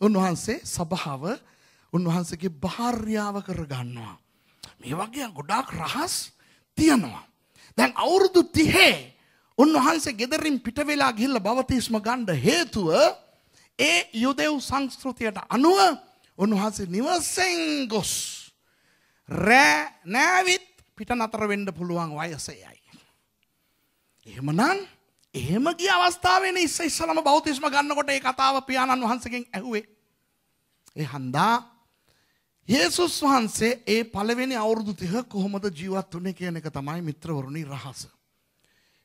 උන්වහන්සේ සභාව උන්වහන්සේගේ භාර්යාව කරගන්නවා. මේ වගේ ගොඩාක් රහස් තියෙනවා. දැන් අවුරුදු 30 උන්වහන්සේ ගෙදරින් පිට වෙලා ගිහිල්ලා බවතිස්ම ගන්න හේතුව ඒ යුදෙව් සංස්කෘතියට අනුව උන්වහන්සේ නිවසෙන් ගොස් රෑ නෑවිත් පිට නතර වෙන්න පුළුවන් වයසයයි. එහෙමනම් එහෙම ගිය අවස්ථාවේනේ ඉස්ස ඉස්සලම බෞතිස්ම ගන්නකොට ඒ කතාව පියාණන් වහන්සේගෙන් ඇහුවේ. ඒ හන්දා යේසුස් වහන්සේ ඒ පළවෙනි අවුරුදු 30 කොහොමද ජීවත් වුනේ කියන එක තමයි මිත්‍රවරුනි රහස.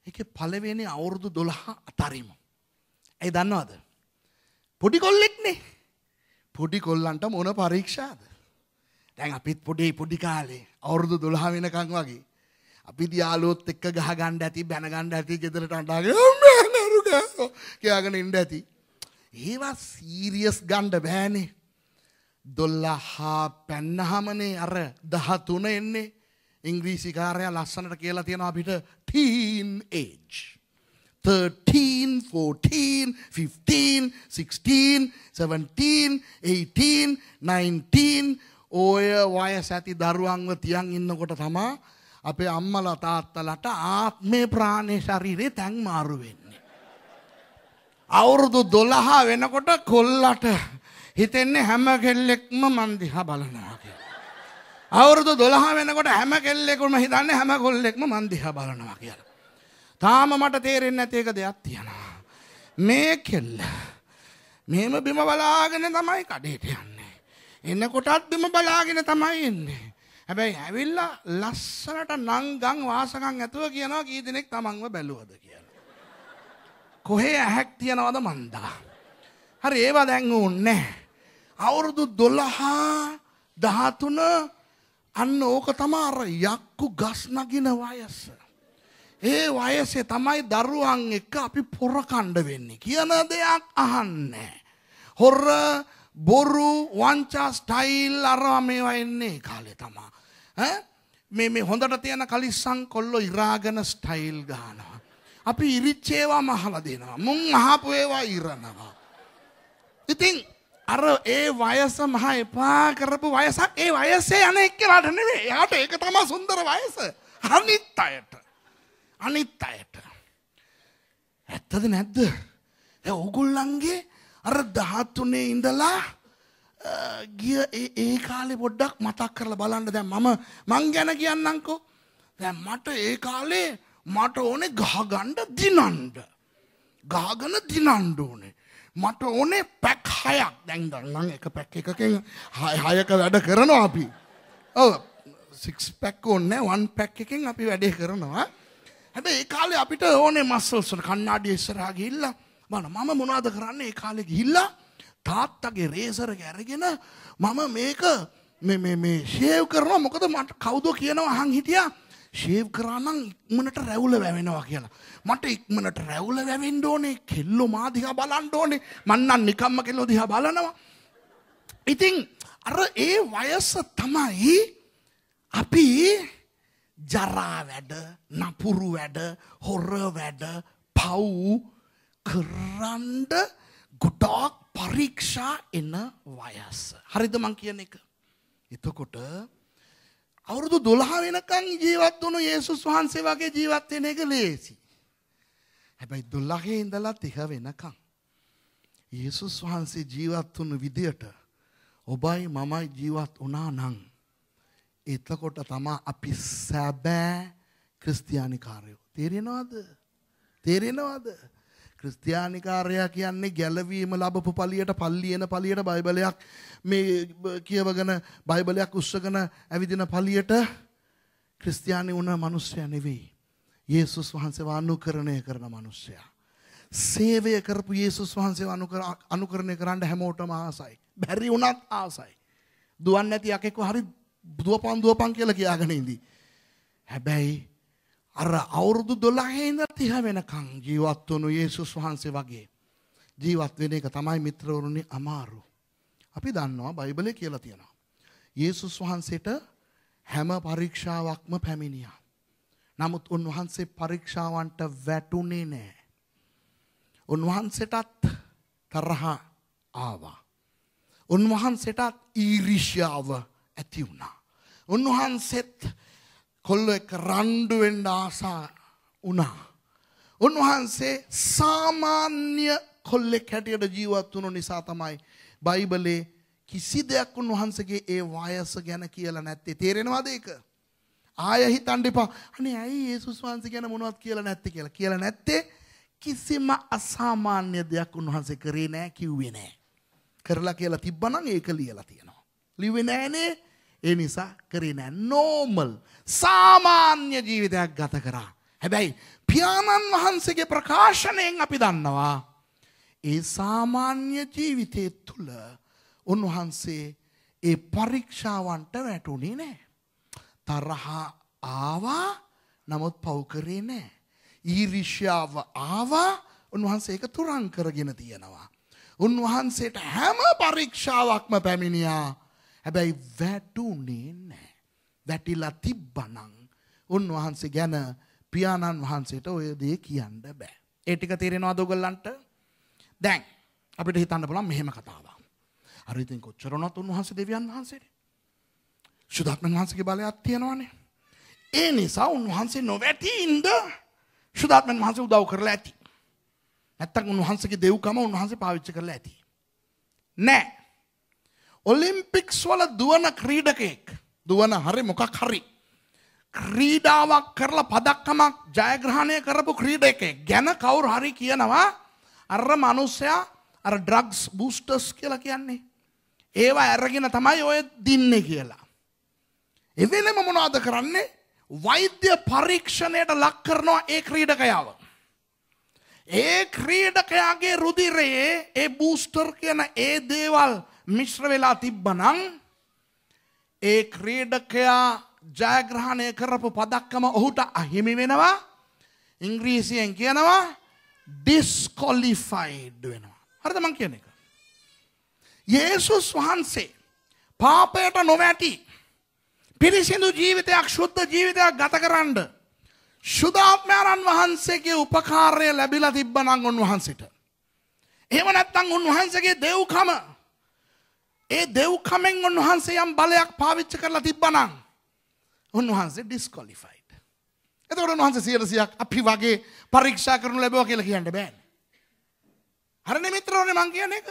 එක පලවෙනි අවුරුදු දොළහා අතරීම. ඇයි දන්නවාද. පොඩි කොල්ලෙක්නේ පොඩි කොල්ලන්ට මොන පරීක්ෂාද. දැන් අපිත් පොඩි පොඩි කාලේ අවුරුදු දොළහ වෙනකං වගේ. අපි දයාලෝත් එක්ක ගහගණ්ඩ ඇති බැනගණ්ඩ ඇති ගෙදරට අටාග කියයාගෙන ඉන්ඩ ඇති. ඒවා සීරියස් ගණ්ඩ බෑනේ. දොල්ලා හා පැන්නහමනේ අර දහතුන එන්නේ ඉංග්‍රීසිකාරය ලස්සනට කියලා තියෙනවා අපිට ටීන් ඒජ්. 13, 14, 15, 16, 17, 18, 19 ඔය වයස ඇති දරුවන්ව තියන් ඉන්නකොට තමා අපේ අම්මලා තාත්තලට ආත්මේ ප්‍රාණය ශරීරේ තැන් මාරු වෙන්නේ. අවුරුදු 12 වෙනකොට කොල්ලට හිතෙන්නේ හැම කෙල්ලෙක්ම මන් දිහා බලනවා කියලා. අවුරුදු දොළහ වෙනකොට හැම කෙල්ලෙකුම හිතන්නේ හැම කොල්ලෙක්ම මන්දිහා බලනවා කියලා. තාම මට තේරෙන්නේ නැති එක දෙයක් තියෙනවා. මේ කෙල්ල මෙහෙම බිම බලාගෙන තමයි කඩේට යන්නේ. එනකොටත් බිම බලාගෙන තමයි එන්නේ. හැබැයි ඇවිල්ලා ලස්සනට නංගන් වාසකම් ඇතුව කියනවා කී දෙනෙක් තමන්ව බැලුවද කියලා. කොහේ ඇහැක් තියනවද මන්දා. හරි ඒවා දැන් ඕන්නේ. අවුරුදු 12 13 අන්න ඕක තමා අර යක්කු ගස් නගින වයස. ඒ වයසේ තමයි දරුවන් එක්ක අපි පොරකණ්ඩ වෙන්නේ කියන දෙයක් අහන්නේ. හොර බොරු වංචා ස්ටයිල් අරවා මේවා එන්නේ කාලේ තමා. මේ මේ හොඳට තියෙන කලිස්සම් කොල්ලෝ ඉරාගෙන ස්ටයිල් ගන්නවා. අපි ඉරිච්ච ඒවා මහලා දෙනවා. මුන් අහපු ඒවා ඉරනවා. ඉතින් අර ඒ වයස මහ එපා කරපු වයසක් ඒ වයසේ යන එක්කලාට නෙමෙයි. එයාට ඒක තමයි සුන්දර වයස. අනිත් අයට. අනිත් අයට. ඇත්තද නැද්ද? ඒ ඕගොල්ලන්ගේ අර 13 ඉඳලා ගිය ඒ කාලේ පොඩ්ඩක් මතක් කරලා බලන්න දැන් මම මං ගැන කියන්නම්කෝ. දැන් මට ඒ කාලේ මට ඕනේ ගහගන්න දිනන්න. ගහගෙන දිනන්න ඕනේ. මට ඕනේ පැක් හයක් දැන් දන්නම් එක පැක් එකකින් හයක වැඩ කරනවා අපි සික්ස් පැක් ඕන්න වන් පැක් එකෙන් අපි වැඩේ කරනවා හැබ ඒ කාලේ අපිට ඕනේ මස්සල්සට කන්නාඩි එස්සරා ගිල්ල මන මම මොනාද කරන්න ඒ කාලෙ ගිල්ලා තාත්තගේ රේසර ගැරගෙන මම මේක මේ ශේව් කරනවා මොකද මට කවුද කියනවා හං හිටියා ශේව් කරානම් ඉක්මනට රැවුල වැවෙනවා කියලා. මට ඉක්මනට රැවුල වැවෙන්න ඕනේ. කෙල්ලෝ මා දිහා බලන්න ඕනේ. මන්නම් නිකම්ම කෙල්ලෝ දිහා බලනවා. ඉතින් අර ඒ වයස තමයි අපි ජරා වැඩ, නපුරු වැඩ, හොර වැඩ, පව් කරන්න ගොඩක් පරීක්ෂා එන වයස. හරිද මං කියන එක? එතකොට අවුරුදු 12 වෙනකන් ජීවත් වුණු යේසුස් වහන්සේ වගේ ජීවත් වෙන එක ලේසි. හැබැයි 12 ඉඳලා 30 වෙනකන් යේසුස් වහන්සේ ජීවත් වුණු විදියට ඔබයි මමයි ජීවත් වුණා නම් එතකොට තමයි අපි සැබෑ ක්‍රිස්තියානි කාර්යෝ. තේරෙනවද? තේරෙනවද? ක්‍රිස්තියානිකාරයා කියන්නේ ගැලවීම ලබපු පලියට පල්ලියන පලියට බයිබලයක් මේ කියවගෙන බයිබලයක් උස්සගෙන ඇවිදින පලියට ක්‍රිස්තියානි වුණ මිනිස්සයා නෙවෙයි. යේසුස් වහන්සේව අනුකරණය කරන මිනිස්සයා. සේවය කරපු යේසුස් වහන්සේව අනුකරණය කරන්න හැමෝටම ආසයි. බැරි වුණත් ආසයි. දුවන්නේ නැති යකෙක්ව හරි දුවපන් දුවපන් කියලා කියාගෙන ඉඳී. හැබැයි අර අවුරුදු දොළහේද තිහ වෙනකං ජීවත් වුණු යේසුස් වහන්සේ වගේ. ජීවත් වෙන එක තමයි මිත්‍රවරුණි අමාරු. අපි දන්නවා බයිබලය කියලා තියෙනවා. යේසුස් වහන්සේට හැම පරීක්ෂාවක්ම පැමිණියා. නමුත් උන්වහන්සේ පරීක්ෂාවන්ට වැටුනේ නෑ. උන්වහන්සටත් තරහා ආවා. උන්වහන්සටත් ඊරිශ්‍යාව ඇති වුණා. උන්වහන්සෙත් කොල්ලො එක රණ්ඩුවෙන්ඩ ආසා වනා. උන්වහන්සේ සාමාන්‍ය කොල්ලෙක් හැටියට ජීවත් වුණු නිසා තමයි බයිබලේ කිසි දෙයක් උන්වහන්සගේ ඒ වයස ගැන කියලා නැත්තේ තේරෙනවාද ඒක. ආය හිතන්න එපා. අනේ ඇයි යේසුස් වහන්සේ ගැන මොනවත් කියලා නැත්තේ කියලා. කියලා නැත්තේ කිසිම අසාමාන්‍ය දෙයක් උන්වහන්සේ කරේ නෑ කිව්වේ නෑ. කරලා කියලා තිබ්බනම් ඒක ලියලා තියෙනවා. ලිව්වේ නෑනේ. ඒ නිසා කරේ නෑ. normal සාමාන්‍ය ජීවිතයක් ගත කරා. හැබැයි පියාණන් වහන්සේගේ ප්‍රකාශනයෙන් අපි දන්නවා. ඒ සාමාන්‍ය ජීවිතය තුළ උන්වහන්සේ ඒ පරීක්ෂාවන්ට වැටුණේ නෑ. තරහා ආවා නමුත් පව්කරේ නෑ. ඊරිශ්‍යාව ආවා උන්වහන්සේ එක තුරං කරගෙන තියෙනවා. උන්වහන්සේට හැම පරීක්ෂාවක්ම පැමිණියා හැබැයි වැටුනේ නෑ. වැටිලා තිබ්බනං උන්වහන්සේ ගැන පියාණන් වහන්සේට ඔය දේ කියන්න බෑ. ඒ ටික තේරෙනවද ඔයගොල්ලන්ට? දැන් අපිට හිතන්න පුළුවන් මෙහෙම කතාවක්. අර ඉතින් කොච්චර වුණත් උන්වහන්සේ දෙවියන් වහන්සේනේ. සුදාත්මන් වහන්සේගේ බලයක් තියෙනවනේ. ඒ නිසා උන්වහන්සේ නොවැටි ඉඳ සුදාත්මන් වහන්සේ උදව් කරලා ඇති. නැත්තම් උන්වහන්සේගේ දෙව්කම උන්වහන්සේ පාවිච්චි කරලා ඇති. නෑ. ඔලිම්පික්ස් වල දුවන ක්‍රීඩකෙක් දුවන හරි මොකක් හරි. ක්‍රීඩාවක් කරලා පදක්කමක් ජයග්‍රහණය කරපු ක්‍රීඩකේ ගැන කවුරු හරි කියනවා අර මනුස්සයා අර ඩ්‍රග්ස් බූස්ටර්ස් කියලා කියන්නේ. ඒවා ඇරගෙන තමයි ඔය දින්නේ කියලා. එවෙලම මොනවද කරන්නේ? වෛද්‍ය පරීක්ෂණයට ලක් කරනවා ඒ ක්‍රීඩකයාව. ඒ ක්‍රීඩකයාගේ රුධිරයේ ඒ බූස්ටර් කියන ඒ දේවල් මිශ්‍ර වෙලා තිබ්බනම් ඒ ක්‍රීඩකයා ජයග්‍රහණය කරපු පදක්කම ඔහුට අහිමි වෙනවා ඉංග්‍රීසියෙන් කියනවා ඩිස්කොලිෆයිඩ් වෙනවා. හරිද මං කියන එක. යේසුස් වහන්සේ පාපයට නොවැටි පිරිසිදු ජීවිතයක් ශුද්ධ ජීවිතයක් ගත කරන්න ශුදාත්මයාණන් වහන්සේගේ උපකාරය ලැබිලා තිබ්බනං උන්වහන්සේට. එහෙම නැත්නම් උන්වහන්සේගේ දෙව්කම ඒ දෙව්කමෙන් උන්වහන්සේ යම් බලයක් පාවිච්චි කරලා තිබ්බනම් උන්වහන්සේ ඩිස්කොලිෆයිඩ්. එතකොට උන්වහන්සේ සියලු සියක් අපි වගේ පරීක්ෂා කරනු ලැබුවා කියලා කියන්න බෑනේ. හරිනේ මිත්‍රෝනේ මං කියන්නේ ඒක.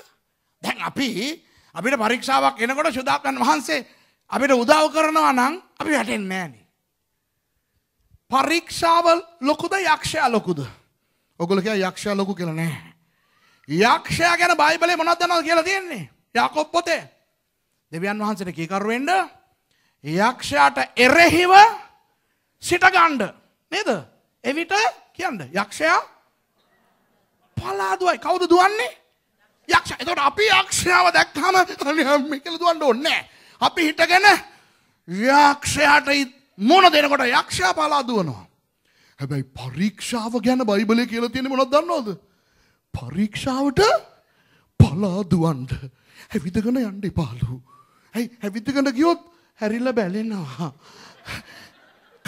දැන් අපි අපිට පරීක්ෂාවක් එනකොට සුදාපන් වහන්සේ අපිට උදව් කරනවා නම් අපි වැටෙන්නේ නෑනේ. පරීක්ෂාව ලොකුද යක්ෂයා ලොකුද? ඔගොල්ලෝ කියන යක්ෂයා ලොකු කියලා නෑ. යක්ෂයා ගැන බයිබලේ මොනවද දනවද කියලා තියෙන්නේ? යකොප් පොතේ දෙවියන් වහන්සට කීකරුවෙන්ඩ යක්ෂයාට එරෙහිව සිටගණ්ඩ නේද එවිට කියන්න යක්ෂයා පලාදුවයි කවුද දුවන්නේ යක්ෂ එතට අපි යක්ෂයාව දැක්හම මිකල දුවන්ට ඔන්න අපි හිටගෙන යක්ෂයාට මොන දෙනකොට යක්ෂයා පලා දුවනවා හැබැයි පරීක්ෂාව ගැන බයිබලය කියල තියෙන මොනොත් දන්නවද පරීක්ෂාවට පලාදුවන්ට ඇවිදගෙන යන්න එපාලු. ඇයි ඇවිදගෙන ගියොත් හැරිල්ල බැලෙනවා.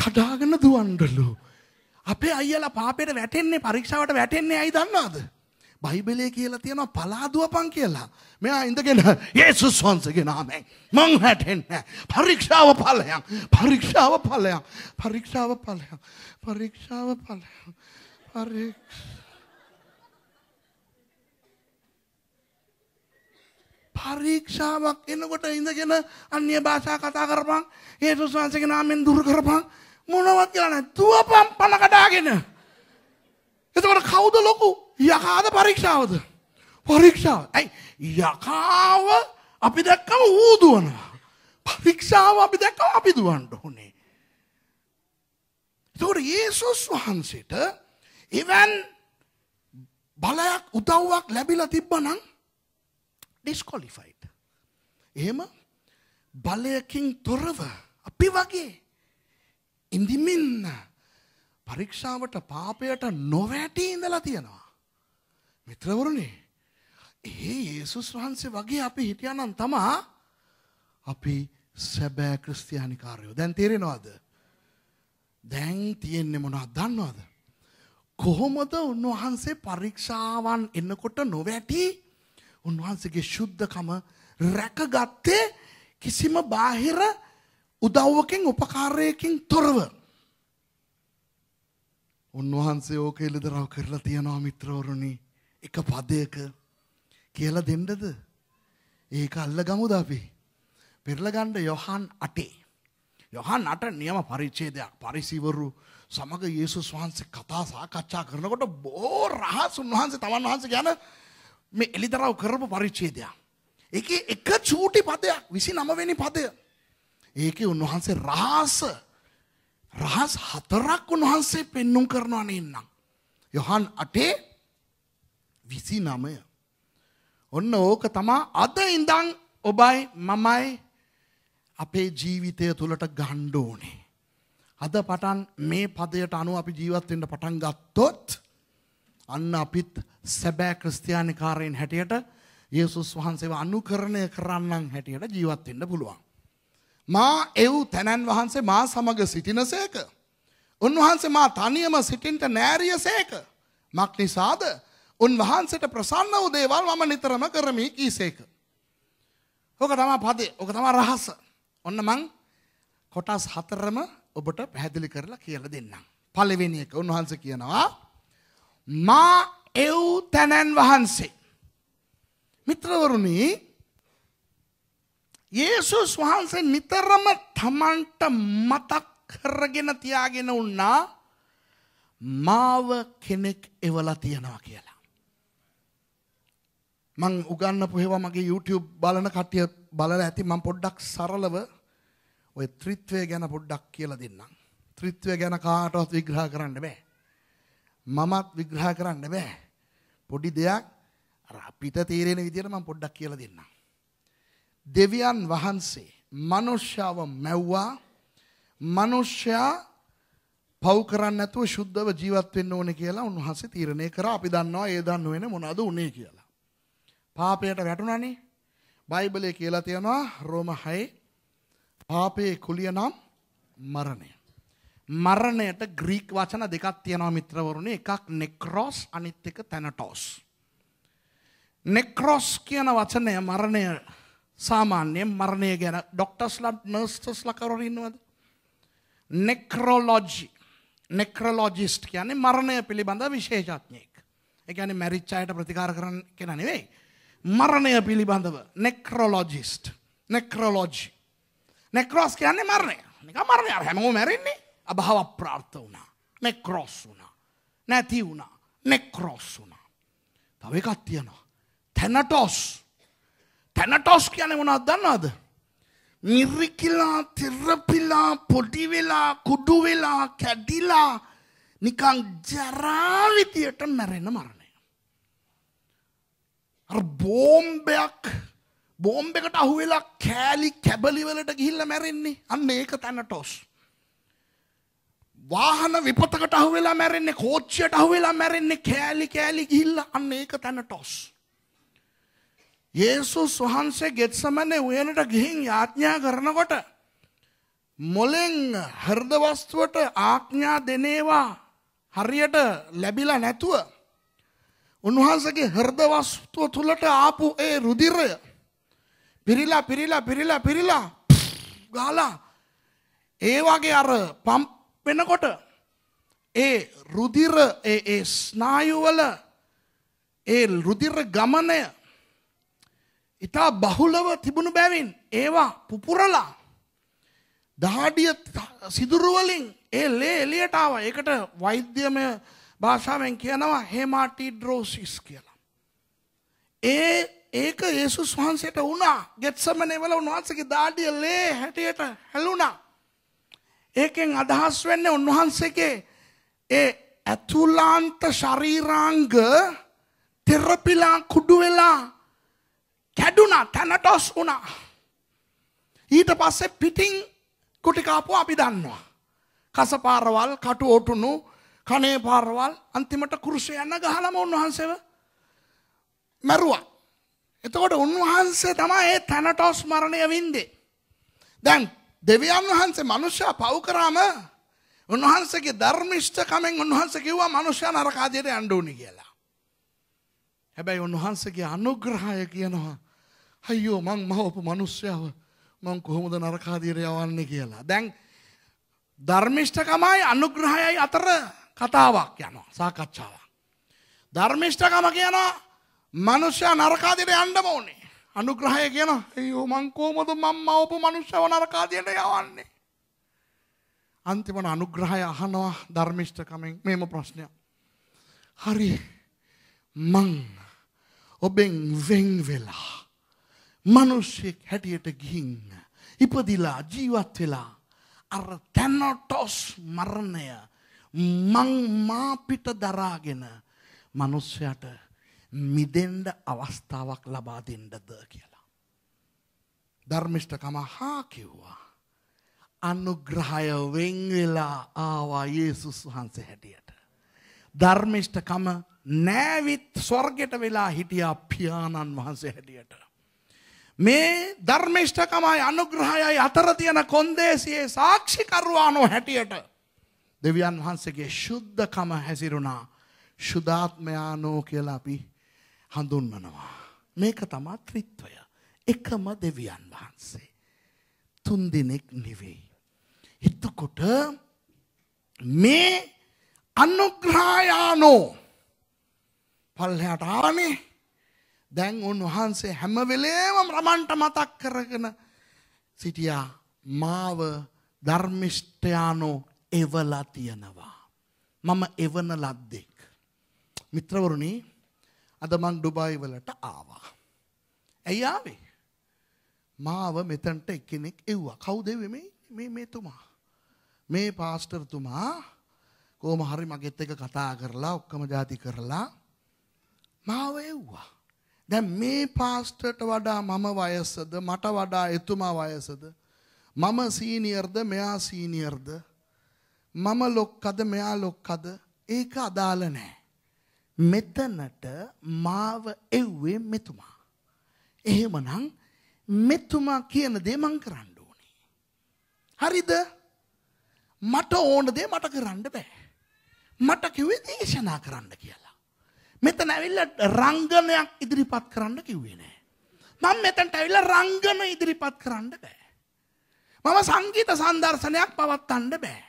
කඩාගෙන දුවන්ඩලු. අපේ අයියලා පාපයට වැටෙන්නේ පරීක්ෂාවට වැටෙන්නේ ඇයි දන්නවද? බයිබලේ කියලා තියෙනවා පලාදුවපන් කියලා. මෙයා ඉඳගෙන යේසුස් වහන්සේගේ නාමයෙන් මං හැටෙන්නේ. පරීක්ෂාව ඵලයන්. පරීක්ෂාව ඵලයන්. පරීක්ෂාව ඵලයන්. පරීක්ෂාව ඵලයන්. පරීක්ෂා පරීක්ෂාවක් එනකොට ඉඳගෙන අන්‍ය භාෂා කතා කරපන් යේසුස් වහන්සේගේ නාමයෙන් දුරු කරපන් මොනවත් කියලා නැතුව පම් පණ කඩාගෙන එතකොට කවුද ලොකු යකාද පරීක්ෂාවද පරීක්ෂාව ඇයි යකාව අපි දැක්කම ඌ දුවනවා පරීක්ෂාව අපි දැක්කම අපි දුවන්න ඕනේ එතකොට යේසුස් වහන්සේට එවන් බලයක් උදව්වක් ලැබිලා තිබ්බනම් ඩිස්කොලිෆයිට්. එහෙම බලයකින් තොරව අපි වගේ ඉඳිමින්න පරීක්ෂාවට පාපයට නොවැටී ඉඳලා තියෙනවා. මිත්‍රවරුණේ ඒ ඒසුස් වහන්සේ වගේ අපි හිටියනම් තමා අපි සැබෑ ක්‍රස්තියානිකාරයෝ දැන් තේරෙනවාද. දැන් තියෙන්නේ මොනා දන්නවාද. කොහොමද උන්වහන්සේ පරීක්ෂාවන් එන්නකොට නොවැටී උන්වහන්සේගේ ශුද්ධකම රැකගත්තේ කිසිම බාහිර උදව්වකින් උපකාරයකින් තොරව. උන්වහන්සේ ඕක එළිදරව් කරලා තියනවා මිත්‍රවරුනි. එක පදයක කියලා දෙන්නද? ඒක අල්ලගමුද අපි? පෙරලා ගන්න යොහන් 8. යොහන් 8 නියම පරිච්ඡේදයක්. පරිසීවරු සමග යේසුස් වහන්සේ කතා සාකච්ඡා කරනකොට බොහෝ රහස් උන්වහන්සේ තමන් වහන්සේ ගැන මේ එලිදරව් කරපු පරිච්ඡේදයක්. ඒකේ එක චූටි පදයක් 29 වෙනි පදය. ඒකේ උන්වහන්සේ රහස රහස් හතරක් උන්වහන්සේ පෙන්눔 කරනවා නේනම්. යොහන් 8 29. ඔන්න ඕක තමයි අද ඉඳන් ඔබයි මමයි අපේ ජීවිතය තුළට ගන්න ඕනේ. අද පටන් මේ පදයට අනුව අපි ජීවත් වෙන්න පටන් ගත්තොත් අන්න අපිත් සැබෑ ක්‍රිස්තියානිකාරයෙන් හැටියට යේසුස් වහන්සේව අනුකරණය කරන්නන් හැටියට ජීවත් වෙන්න පුළුවන්. මා එව් තැනන් වහන්සේ මා සමග සිටිනසේක. උන්වහන්සේ මා තනියම සිටින්ට නෑරියසේක. මක් නිසාද? උන්වහන්සේට ප්‍රසන්න වූ දේවල් මම නිතරම කරමි කීසේක. ඕක තමයි පදේ. ඕක තමයි රහස. ඔන්න මං කොටස් හතරම ඔබට පැහැදිලි කරලා කියලා දෙන්නම්. පළවෙනි එක උන්වහන්සේ කියනවා මා එව් තැනැන් වහන්සේ. මිත්‍රවරුණි යේසුස් වහන්සේ නිතරම තමන්ට මතක් කරගෙන තියාගෙන උන්නා මාව කෙනෙක් එවලා තියෙනවා කියලා. මං උගන්නපු ඒවා මගේ YouTube බලන කට්ටිය බලලා ඇති මම පොඩ්ඩක් සරලව ඔය ත්‍රිත්වය ගැන පොඩ්ඩක් කියලා දෙන්නම්. ත්‍රිත්වය ගැන කාටවත් විග්‍රහ කරන්න බෑ. මමත් විග්‍රහ කරන්න බෑ. පොඩි දෙයක් අර අපිට තේරෙන විදිහට මම පොඩ්ඩක් කියලා දෙන්නම්. දෙවියන් වහන්සේ මනුෂ්‍යව මැව්වා. මනුෂ්‍යයා පව් කරන්න නැතුව ශුද්ධව ජීවත් වෙන්න ඕනේ කියලා උන්වහන්සේ තීරණය කරා. අපි දන්නවා ඒ දන්න වෙන මොනවද උනේ කියලා. පාපයට වැටුණානේ. බයිබලයේ කියලා තියෙනවා රෝම 6 පාපේ කුලිය නම් මරණය. මරණයට ග්‍රීක් වචන දෙකක් තියෙනවා මිත්‍රවරුණි එකක් නෙක්‍රොස් අනිත් එක තැනටෝස්. නෙක්‍රොස් කියන වචනය මරණය සාමාන්‍යයෙන් මරණය ගැන ඩොක්ටර්ස්ලත් නර්ස්ටස්ලා කවුරු ඉන්නවද? නෙක්‍රොලොජි නෙක්‍රොලොජිස්ට් කියන්නේ මරණය පිළිබඳ විශේෂඥයෙක්. ඒ කියන්නේ මැරිච්ච අයට ප්‍රතිකාර කරන කෙනා නෙවෙයි. මරණය පිළිබඳව නෙක්‍රොලොජිස්ට් නෙක්‍රොලොජි නෙක්‍රොස් කියන්නේ මරණය. නිකන් මරණය හැමෝම මැරෙන්නේ. අභාව ප්‍රාර්ථ වුණා නැක්‍රෝස් වුණා නැති වුණා නැක්‍රෝස් වුණා තව එකක් තියෙනවා තැනටෝස් තැනටෝස් කියන්නේ මොනවද දන්නවද මිරිකිලා තිරපිලා පොඩි වෙලා කුඩු වෙලා කැඩිලා නිකන් ජරා විදියට මැරෙන මරණය අර බෝම්බයක් බෝම්බෙකට අහුවෙලා කෑලි කැබලි වලට ගිහිල්ලා මැරෙන්නේ අන්න ඒක තැනටෝස් වාහන විපතකට අහුවෙලා මැරෙන්නේ කෝච්චියට අහුවෙලා මැරෙන්නේ කෑලි කෑලි ගිහිල්ලා අන්න ඒක තැන ටොස්. යේසුස් වහන්සේ ගෙත්සමනේ උයනට ගිහින් යාඥා කරනකොට මොලෙන් හෘද වස්තුවට ආඥා දෙනේවා හරියට ලැබිලා නැතුව උන්වහන්සේගේ හෘද වස්තුව තුලට ආපු ඒ රුධිරය පිරිලා පිරිලා පිරිලා පිරිලා ගාලා ඒ වගේ අර පම්ප වෙනකොට ඒ රුදිර ඒ ස්නායුවල ඒ රුදිර ගමනය ඉතා බහුලව තිබුණු බැවින් ඒවා පුපුරලා දහඩිය සිදුරුවලින් ඒ ලේ එලියට ආව ඒකට වෛද්‍යමය භාෂාවෙන් කියනවා හෙමාටිඩ්‍රෝසිස් කියලා. ඒ ඒක යේසුස් වහන්සේට වුණා ගෙත්සමනේ වල උන්වහන්සේගේ දාඩිය ලේ හැටියට හැලුණා. ඒකෙන් අදහස් වෙන්නේ උන්වහන්සේගේ ඒ ඇතුලාන්ත ශරීරාංග තෙරපිලා කුඩු වෙලා කැඩුනා තැනටොස් වුණා. ඊට පස්සේ පිටින් කුටි කාපුව අපි දන්නවා. කසපාරවල්, කටු ඔටුනු, කනේ පාරවල් අන්තිමට කුරුසේ යන ගහලම උන්වහන්සේව මැරුවා. එතකොට උන්වහන්සේ තමයි ඒ තැනටොස් මරණය වින්දේ. දැන් දෙවියන් වහන්සේ මනුෂ්‍යයා පව් කරාම උන්වහන්සේගේ ධර්මිෂ්ඨකමෙන් උන්වහන්සේ කිව්වා මනුෂ්‍යයා නරක ආදියට යන්න ඕනි කියලා. හැබැයි උන්වහන්සේගේ අනුග්‍රහය කියනවා අයියෝ මං මහවපු මිනිස්සයව මං කොහොමද නරක ආදියට යවන්නේ කියලා. දැන් ධර්මිෂ්ඨකමයි අනුග්‍රහයයි අතර කතාවක් යනවා සාකච්ඡාවක්. ධර්මිෂ්ඨකම කියනවා මනුෂ්‍යයා නරක ආදියට යන්නම ඕනේ. අනුග්‍රහය කියන අයියෝ මං කොහොමද මම මවපු මනුස්සයව නරකාදියට යවන්නේ අන්තිමට අනුග්‍රහය අහනවා ධර්මිෂ්ඨකමෙන් මේම ප්‍රශ්නය හරි මං ඔබෙන් වෙන් වෙලා මිනිස්සෙක් හැටියට ගිහින් ඉපදිලා ජීවත් වෙලා අර තැනටොස් මරණය මං මාපිට දරාගෙන මිනිස්සයාට මිදෙන්ඩ අවස්ථාවක් ලබා දෙන්නද කියලා. ධර්මිෂ්ඨකම හා කිව්වා. අනුග්‍රහය වෙංවෙලා ආවා යේසුස් වහන්සේ හැටියට. ධර්මිෂ්ඨකම නෑවිත් ස්වර්ගෙට වෙලා හිටියා පියාණන් වහන්සේ හැටියට. මේ ධර්මිෂ්ඨකමයි අනුග්‍රහයයි අතර තියෙන කොන්දේසියේ සාක්ෂිකරුවානෝ හැටියට දෙවියන් වහන්සේගේ ශුද්ධකම හැසිරුණා ශුද්ධාත්මයානෝ කියලා අපි හඳුන්වනවා. මේක තමා ත්‍රිත්වය. එකම දෙවියන් වහන්සේ. තුන් දිනෙක් නෙවෙයි. එතකොට මේ අනුග්‍රහයානෝ පල්ලයට ආනේ දැන් උන්වහන්සේ හැම වෙලේම රමන්ට මතක් කරගෙන සිටියා මාව ධර්මිෂ්ඨයානෝ එවලා තියෙනවා. මම එවන ලද්දෙක්. මිත්‍රවරුණි අද මං ඩුබායි වලට ආවා. ඇයි ආවේ? මාව මෙතනට එක්කෙනෙක් එව්වා. කවුද එවේ මේ මේතුමා? මේ පාස්ටර්තුමා කොහොම හරි මගෙත් එක කතා කරලා ඔක්කොම જાති කරලා මාව එව්වා. දැන් මේ පාස්ටර්ට වඩා මම වයසද මට වඩා එතුමා වයසද මම සීනියර්ද මෙයා සීනියර්ද මම ලොක්කද මෙයා ලොක්කද ඒක අදාළ නැහැ. මෙතනට මාව එව්වේ මෙතුමා. එහෙමනම් මෙතුමා කියන දේ මං කරන්න ඕනේ. හරිද? මට ඕන දේ මට කරන්න බෑ. මට කිව්වේ දේශනා කරන්න කියලා. මෙතන ඇවිල්ලා රංගනයක් ඉදිරිපත් කරන්න කිව්වේ නෑ. මම මෙතනට ඇවිල්ලා රංගන ඉදිරිපත් කරන්න බෑ. මම සංගීත සංදර්ශනයක් පවත්වන්න බෑ.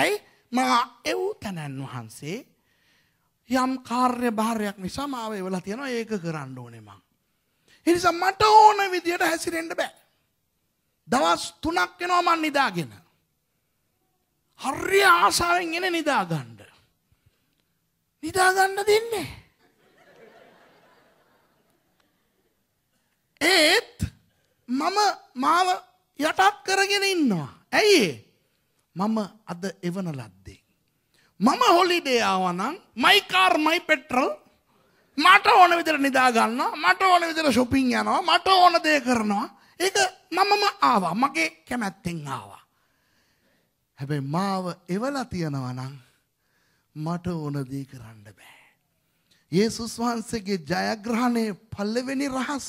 ඇයි? මා එව් තනන් වහන්සේ යම් කාර්ය භාරයක් නිසා මාව එවලා තියෙනවා ඒක කරන්න ඕනේ මං. ඒ නිසා මට ඕන විදියට හැසිරෙන්න බෑ. දවස් 3ක් වෙනවා මං නිදාගෙන. හරිය ආසාවෙන් එන නිදා ගන්න. නිදා ගන්න දෙන්නේ. ඒත් මම මාව යටත් කරගෙන ඉන්නවා. ඇයි මම අද එවන ලද්දේ මම හොලිඩේ ආවනම් මයි කාර් මයි පෙට්‍රල් මට ඕන විදිහට නිදා ගන්නවා මට ඕන විදිහට shopping යනවා මට ඕන දේ කරනවා ඒක මමම ආවා මගේ කැමැත්තෙන් ආවා හැබැයි මාව එවලා තියනවා නම් මට ඕන දේ කරන්න බෑ යේසුස් වහන්සේගේ ජයග්‍රහණයේ පළවෙනි රහස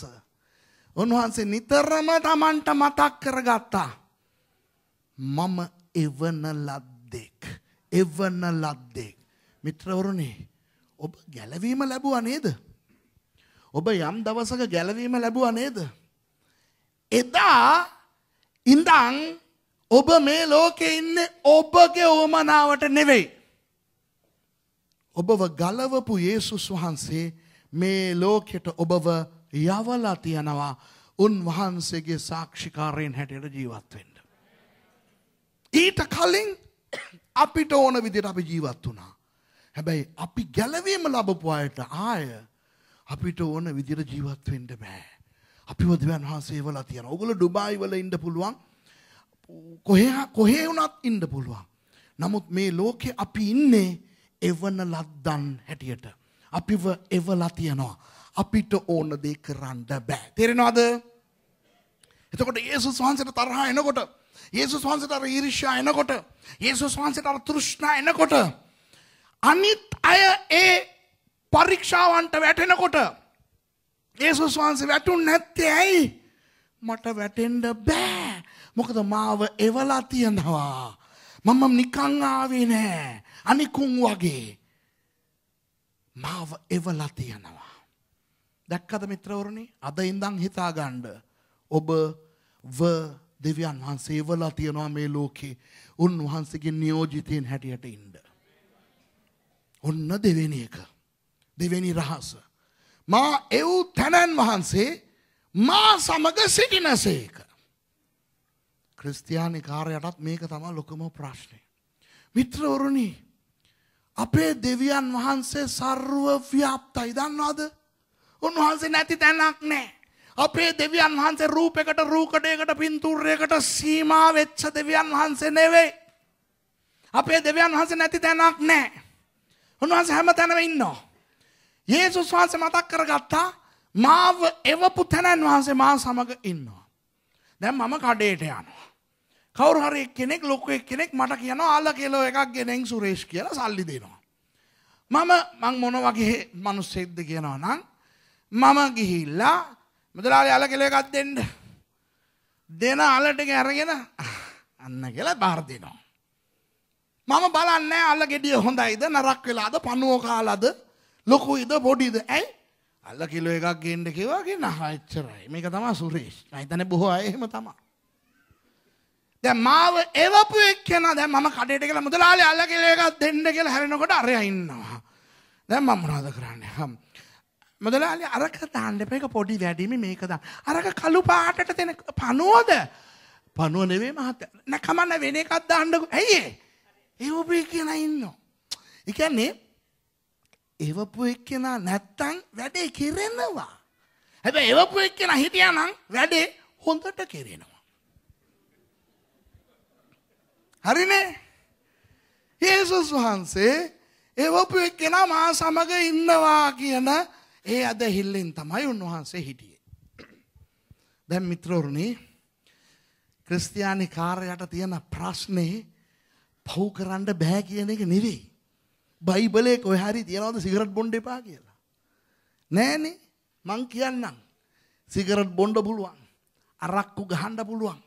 උන්වහන්සේ නිතරම Tamanට මතක් කරගත්තා මම එවන ලද්දෙක් එවන ලද්දේ. මිත්‍රවරුණේ ඔබ ගැලවීම ලැබුවා නේද? ඔබ යම් දවසක ගැලවීම ලැබුවා නේද? එදා ඉඳන් ඔබ මේ ලෝකේ ඉන්නේ ඔබගේ ඕමනාවට නෙවෙයි. ඔබව ගලවපු යේසුස් වහන්සේ මේ ලෝකෙට ඔබව යවලා තියනවා උන්වහන්සේගේ සාක්ෂිකාරයෙන් හැටියට ජීවත් වෙන්න. ඊට කලින් අපිට ඕන විදිහට අපි ජීවත් වුණා. හැබැයි අපි ගැලවීම ලැබපු අයට ආය අපිට ඕන විදිහට ජීවත් වෙන්න බෑ. අපිව දෙවියන් වහන්සේ වලා තියන. ඕගොල්ලෝ ඩුබායි වල ඉන්න පුළුවන්. කොහේ කොහේ වුණත් ඉන්න පුළුවන්. නමුත් මේ ලෝකේ අපි ඉන්නේ එවන ලද්දන් හැටියට. අපිව එවලා තියනවා. අපිට ඕන දේ කරන්න බෑ. තේරෙනවද? එතකොට යේසුස් වහන්සේට තරහා එනකොට යේසුස් වහන්සේට අර ඊර්ෂ්‍යා එනකොට යේසුස් වහන්සේට අර තෘෂ්ණා එනකොට අනිත් අය ඒ පරීක්ෂාවන්ට වැටෙනකොට යේසුස් වහන්සේ වැටුන්නේ නැත්තේ ඇයි? මට වැටෙන්න බෑ. මොකද මාව එවලා තියනවා. මම නිකන් ආවේ නෑ. අනිකුන් වගේ. මාව එවලා තියනවා. දැක්කද මිත්‍රවරුනි? අද ඉඳන් හිතාගන්න ඔබ ව දෙවියන් වහන්සේ වලා තියෙනවා මේ ලෝකේ උන්වහන්සේගේ නියෝජිතයන් හැටියට ඉන්න. ඔන්න දෙවෙනි එක. දෙවෙනි රහස. මා එව් තැනන් වහන්සේ මා සමග සිටිනසේක. ක්‍රිස්තියානි කාරයටත් මේක තමයි ලොකම ප්‍රශ්නේ. මිත්‍රවරුනි අපේ දෙවියන් වහන්සේ සර්ව ව්‍යාප්තයි දන්නවද? උන්වහන්සේ නැති තැනක් නැහැ. අපේ දෙවියන් වහන්සේ රූපයකට රූකඩයකට පින්තූරයකට සීමා වෙච්ච දෙවියන් වහන්සේ නෙවෙයි. අපේ දෙවියන් වහන්සේ නැති තැනක් නැහැ. උන්වහන්සේ හැම තැනම ඉන්නවා. යේසුස් වහන්සේ මතක් කරගත්තා මාව එවපු තැනන් වහන්සේ මා සමග ඉන්නවා. දැන් මම කඩේට යනවා. කවුරු හරි එක්කෙනෙක් ලොකු එක්කෙනෙක් මට කියනවා ආල කිලෝ එකක් ගෙනෙන් සුරේෂ් කියලා සල්ලි දෙනවා. මම මං මොන වගේ මිනිස්සෙක්ද කියනවා නම් මම ගිහිල්ලා මුදලාලි අල කෙල එකක් දෙන්න දෙන අලට ඇරගෙන අන්න කියලා බාර දෙනවා. මම බලන්නේ අල්ල ගෙඩිය හොඳයිද නරක් වෙලාද පණුව කාලාද ලොකුයිද පොඩිද ඇයි අල්ල කිලෝ එකක් ගේන්න කිව්වා කියන හච්චරයි මේක තමයි සුරේෂ් මම හිතන්නේ බොහෝ අය එහෙම තමයි දැන් මාව එවපු එක්කෙනා දැන් මම කඩේට ගිහලා මුදලාලි අල්ල කිලෝ එකක් දෙන්න කියලා හැරෙනකොට අරයා ඉන්නවා දැන් මම මොනවද කරන්නේ මුදලාලි අරක දාන්න එපා ඒක පොඩි වැඩිමි මේක දාන්න. අරක කළු පාටට දෙන පණුවද? පණුව නෙවෙයි මහත්තයා. නෑ කමන්න වෙන එකක් දාන්නකෝ. ඇයි ඒ? ඒවපු එක්කෙනා ඉන්නවා. ඒ කියන්නේ ඒවපු එක්කෙනා නැත්තම් වැඩේ කෙරෙනවා. හැබැයි ඒවපු එක්කෙනා හිටියා නම් වැඩේ හොඳට කෙරෙනවා. හරිනේ? යේසුස් වහන්සේ ඒවපු එක්කෙනා මා සමග ඉන්නවා කියන ඒ ඇදහිල්ලෙන් තමයි උන්වහන්සේ හිටියේ. දැන් මිත්‍රවරුනි ක්‍රිස්තියානි කාර්යයට තියෙන ප්‍රශ්නේ පව් කරන්න බෑ කියන එක නෙවෙයි. බයිබලේ කොහේ හරි තියනවද සිගරට් බොන්න එපා කියලා? නෑනේ. මං කියන්නම්. සිගරට් බොන්න පුළුවන්. අරක්කු ගහන්න පුළුවන්.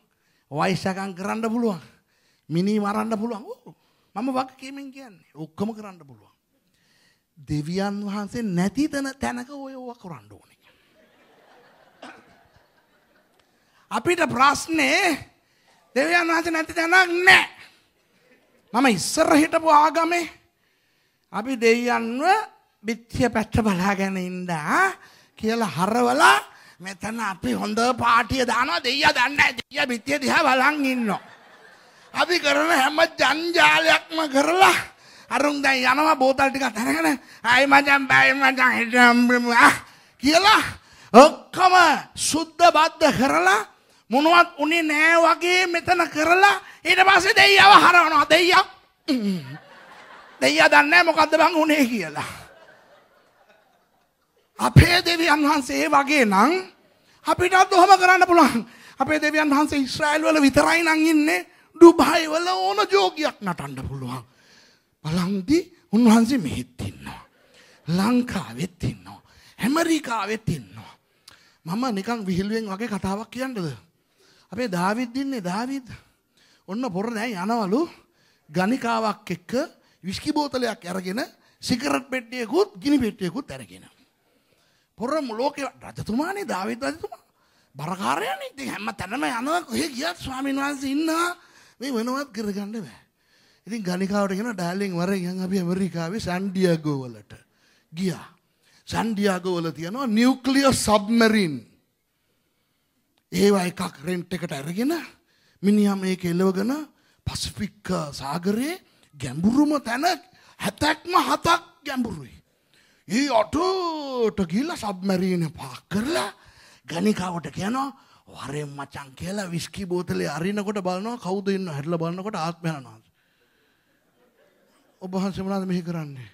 වයිසකම් කරන්න පුළුවන්. මිනි මරන්න පුළුවන්. මම වගකීමෙන් කියන්නේ. ඔක්කොම කරන්න පුළුවන්. දෙවියන් වහන්සේ නැති තන තැනක ඔය ඕවා කරන්න ඕනේ. අපිට ප්‍රශ්නේ දෙවියන් වහන්සේ නැති තැනක් නැහැ. මම ඉස්සර හිටපු ආගමේ අපි දෙවියන්ව බිත්තිය පැත්ත බලාගෙන ඉන්න කියලා හරවලා මෙතන අපි හොඳ පාටිය දානවා දෙයියා දන්නේ නැහැ දෙයියා බිත්තිය දිහා බලන් ඉන්නවා. අපි කරන හැම ජංජාලයක්ම කරලා අරුන් දැන් යනවා බෝතල් ටිකක් අරගෙන ආයි මචං බයි මචං හිටම් කියලා ඔක්කොම සුද්ධ බද්ධ කරලා මොනවත් උනේ නෑ වගේ මෙතන කරලා ඊට පස්සේ දෙයියව හරවනවා දෙයියා දෙයියා දන්නේ මොකද්ද බං උනේ කියලා අපේ දෙවියන් වහන්සේ වගේ නම් අපිටත් ඔහොම කරන්න පුළුවන් අපේ දෙවියන් වහන්සේ ඉස්රායිල් වල විතරයි නම් ඉන්නේ ඩුබායි වල ඕන ජෝගියක් නටන්න පුළුවන් පලන්දි උන්වහන්සේ මෙහෙත් ඉන්නවා. ලංකාවෙත් ඉන්නවා. හැමරිකාවෙත් ඉන්නවා. මම නිකන් විහිළුවෙන් වගේ කතාවක් කියන්නද? අපේ දාවිද් ඉන්නේ දාවිද්. ඔන්න පොර නෑ යනවලු ගණිකාවක් එක්ක විස්කි බෝතලයක් අරගෙන සිගරට් පෙට්ටියකුත් ගිනි පෙට්ටියකුත් අරගෙන. පොර ලෝකේ රජතුමානේ දාවිද් රජතුමා. බරකාරයනේ ඉතින් හැම තැනම යනවා කොහෙ ගියත් ස්වාමීන් වහන්සේ ඉන්නවා. මේ වෙනවත් කරගන්න බෑ. ඉතින් ගණිකාවට ගෙන ඩෑල්ලෙන් වර යන් අපි ඇමරිකාවේ සැන්ඩියගෝ වලට ගියා. සැන්ඩියගෝ වල තියෙනවා නිව්ක්ලියර් සබ්මරින්. ඒවා එකක් රෙන්ට් එකට අරගෙන මිනිහා මේක එලවගෙන පසිෆික් සාගරයේ ගැඹුරුම තැන 70ක්ම 7ක් ගැඹුරුයි. ඒ අටට ගිහලා සබ්මරින් පාක් කරලා ගණිකාවට කියනවා වරෙන් මචං කියලා විස්කි බෝතලේ අරිනකොට බලනවා කවුද ඉන්නව හැටලා බලනකොට ආත්මයන් වහන්සේ ඔබ වහන්සේ මොනවද මෙහි කරන්නේ?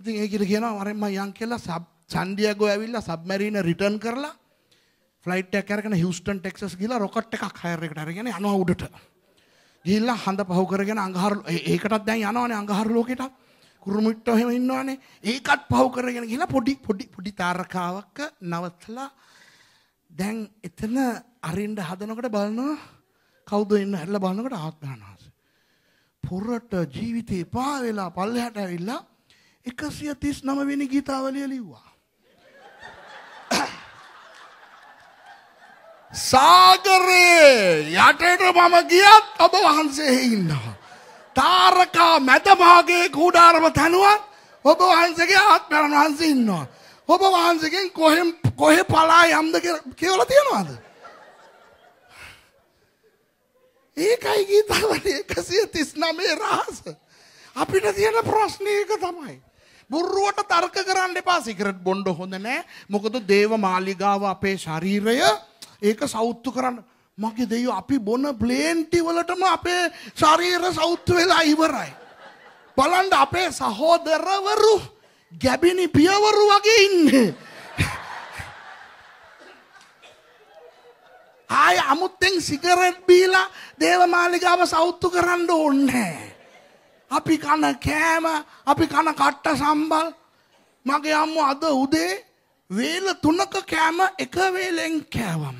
ඉතින් ඒ කියලා කියනවා අර මම යන් කියලා සබ් සන්ඩියාගෝ ඇවිල්ලා සබ්මැරීන රිටර්න් කරලා ෆ්ලයිට් එකක් අරගෙන හියුස්ටන් ටෙක්සස් ගිහලා රොකට් එකක් හයර් එකට අරගෙන යනවා උඩට. ගිහිල්ලා හඳ පහු කරගෙන අඟහරු ඒකටත් දැන් යනවනේ අඟහරු ලෝකෙට. කුරුමුට්ටෝ එහෙම ඉන්නවනේ. ඒකත් පහු කරගෙන ගිහිල්ලා පොඩි පොඩි පොඩි තාරකාවක් නවත්තලා දැන් එතන අරින්න හදනකොට බලනවා කවුද ඉන්න හැදලා බලනකොට ආත් ගන්නවා. පොරට ජීවිතේ පා වෙලා පල්ලෙහාට ඇවිල්ලා 139 වෙනි ගීතාවලිය ලිව්වා. සාගරේ යටට මම ගියත් ඔබ වහන්සේ ඉන්නවා. තාරකා මැදමාගේ කූඩාරම තැනුවත් ඔබ වහන්සේගේ ආත්මරණ වහන්සේ ඉන්නවා. ඔබ වහන්සේගෙන් කොහෙන් කොහෙ පලා යම්ද කියලා තියෙනවද? ඒකයි ගීතාවල එකසිය තිස්නමේ රහස. අපිට තියෙන ප්‍රශ්නයක තමයි. බුරුවට තර්ක කරන්න එපා සිකරට් බොන්්ඩ හොඳ නෑ මොකද දේව මාලිගාව අපේ ශරීරය ඒක සෞත්තු කරන්න මගේ දෙය අපි බොන බ්ලේන්ටි වලටම අපේ ශරීර සෞත්තු වෙලා ඉවරයි. බලන්ඩ අපේ සහෝදරවරු ගැබිණි පියවරු වගේ ඉන්නේ. ආය අමුත්තෙන් සිගරට් බීලා දේවමාලිගාව සෞතු කරන්න ඕන්නේ. අපි කන කෑම අපි කන කට්ට සම්බල් මගේ අම්ම අද උදේ වේල තුනක කෑම එක වේලෙන් කෑවම.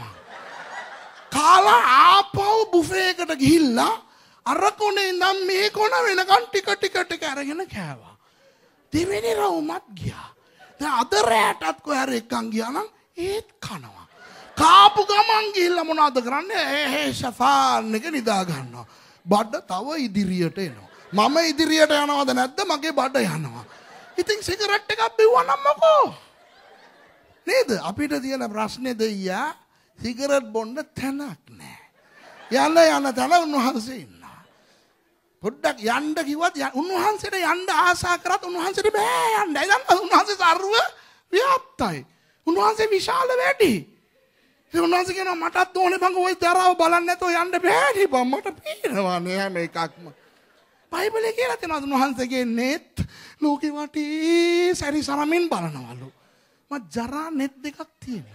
කාලා ආපව් බුෆේකට ගිහිල්ලා අර කොනේ ඉඳන් මේ කොන වෙනකන් ටික ටික ටික අරගෙන කෑවා. දෙවෙනි රවුමත් ගියා. දැන් අද රැටත් කොහරි එක්කන් ගියා නම් ඒත් කනවා. කාපු ගමන් ගිහිල්ලා මොනවද කරන්නේ? හේ ෂෆාන් එක නිදා ගන්නවා. බඩ තව ඉදිරියට එනවා. මම ඉදිරියට යනවද නැද්ද? මගේ බඩ යනවා. ඉතින් සිගරට් එකක් බිව්වනම් මොකෝ? නේද? අපිට තියෙන ප්‍රශ්නේ දෙයියා සිගරට් බොන්න තැනක් නැහැ. යන්න යන තැන උන්වහන්සේ ඉන්නවා. පොඩ්ඩක් යන්න කිව්වත් උන්වහන්සේට යන්න ආසා කරත් උන්වහන්සේට බෑ යන්න. එදන් උන්වහන්සේ සර්ව ව්‍යාප්තයි. උන්වහන්සේ විශාල වැඩි. උන්වහන්සේ කියනවා මටත් ඕනේ බං ওই තරව බලන්නේ නැතෝ යන්න බෑනේ බං මට පේනවා නේ හැම එකක්ම. බයිබලේ කියලා තියෙනවා උන්වහන්සේගේ නෙත් ලෝකේ වටේ සැරිසරමින් බලනවලු. මම ජරා නෙත් දෙකක් තියෙනවා.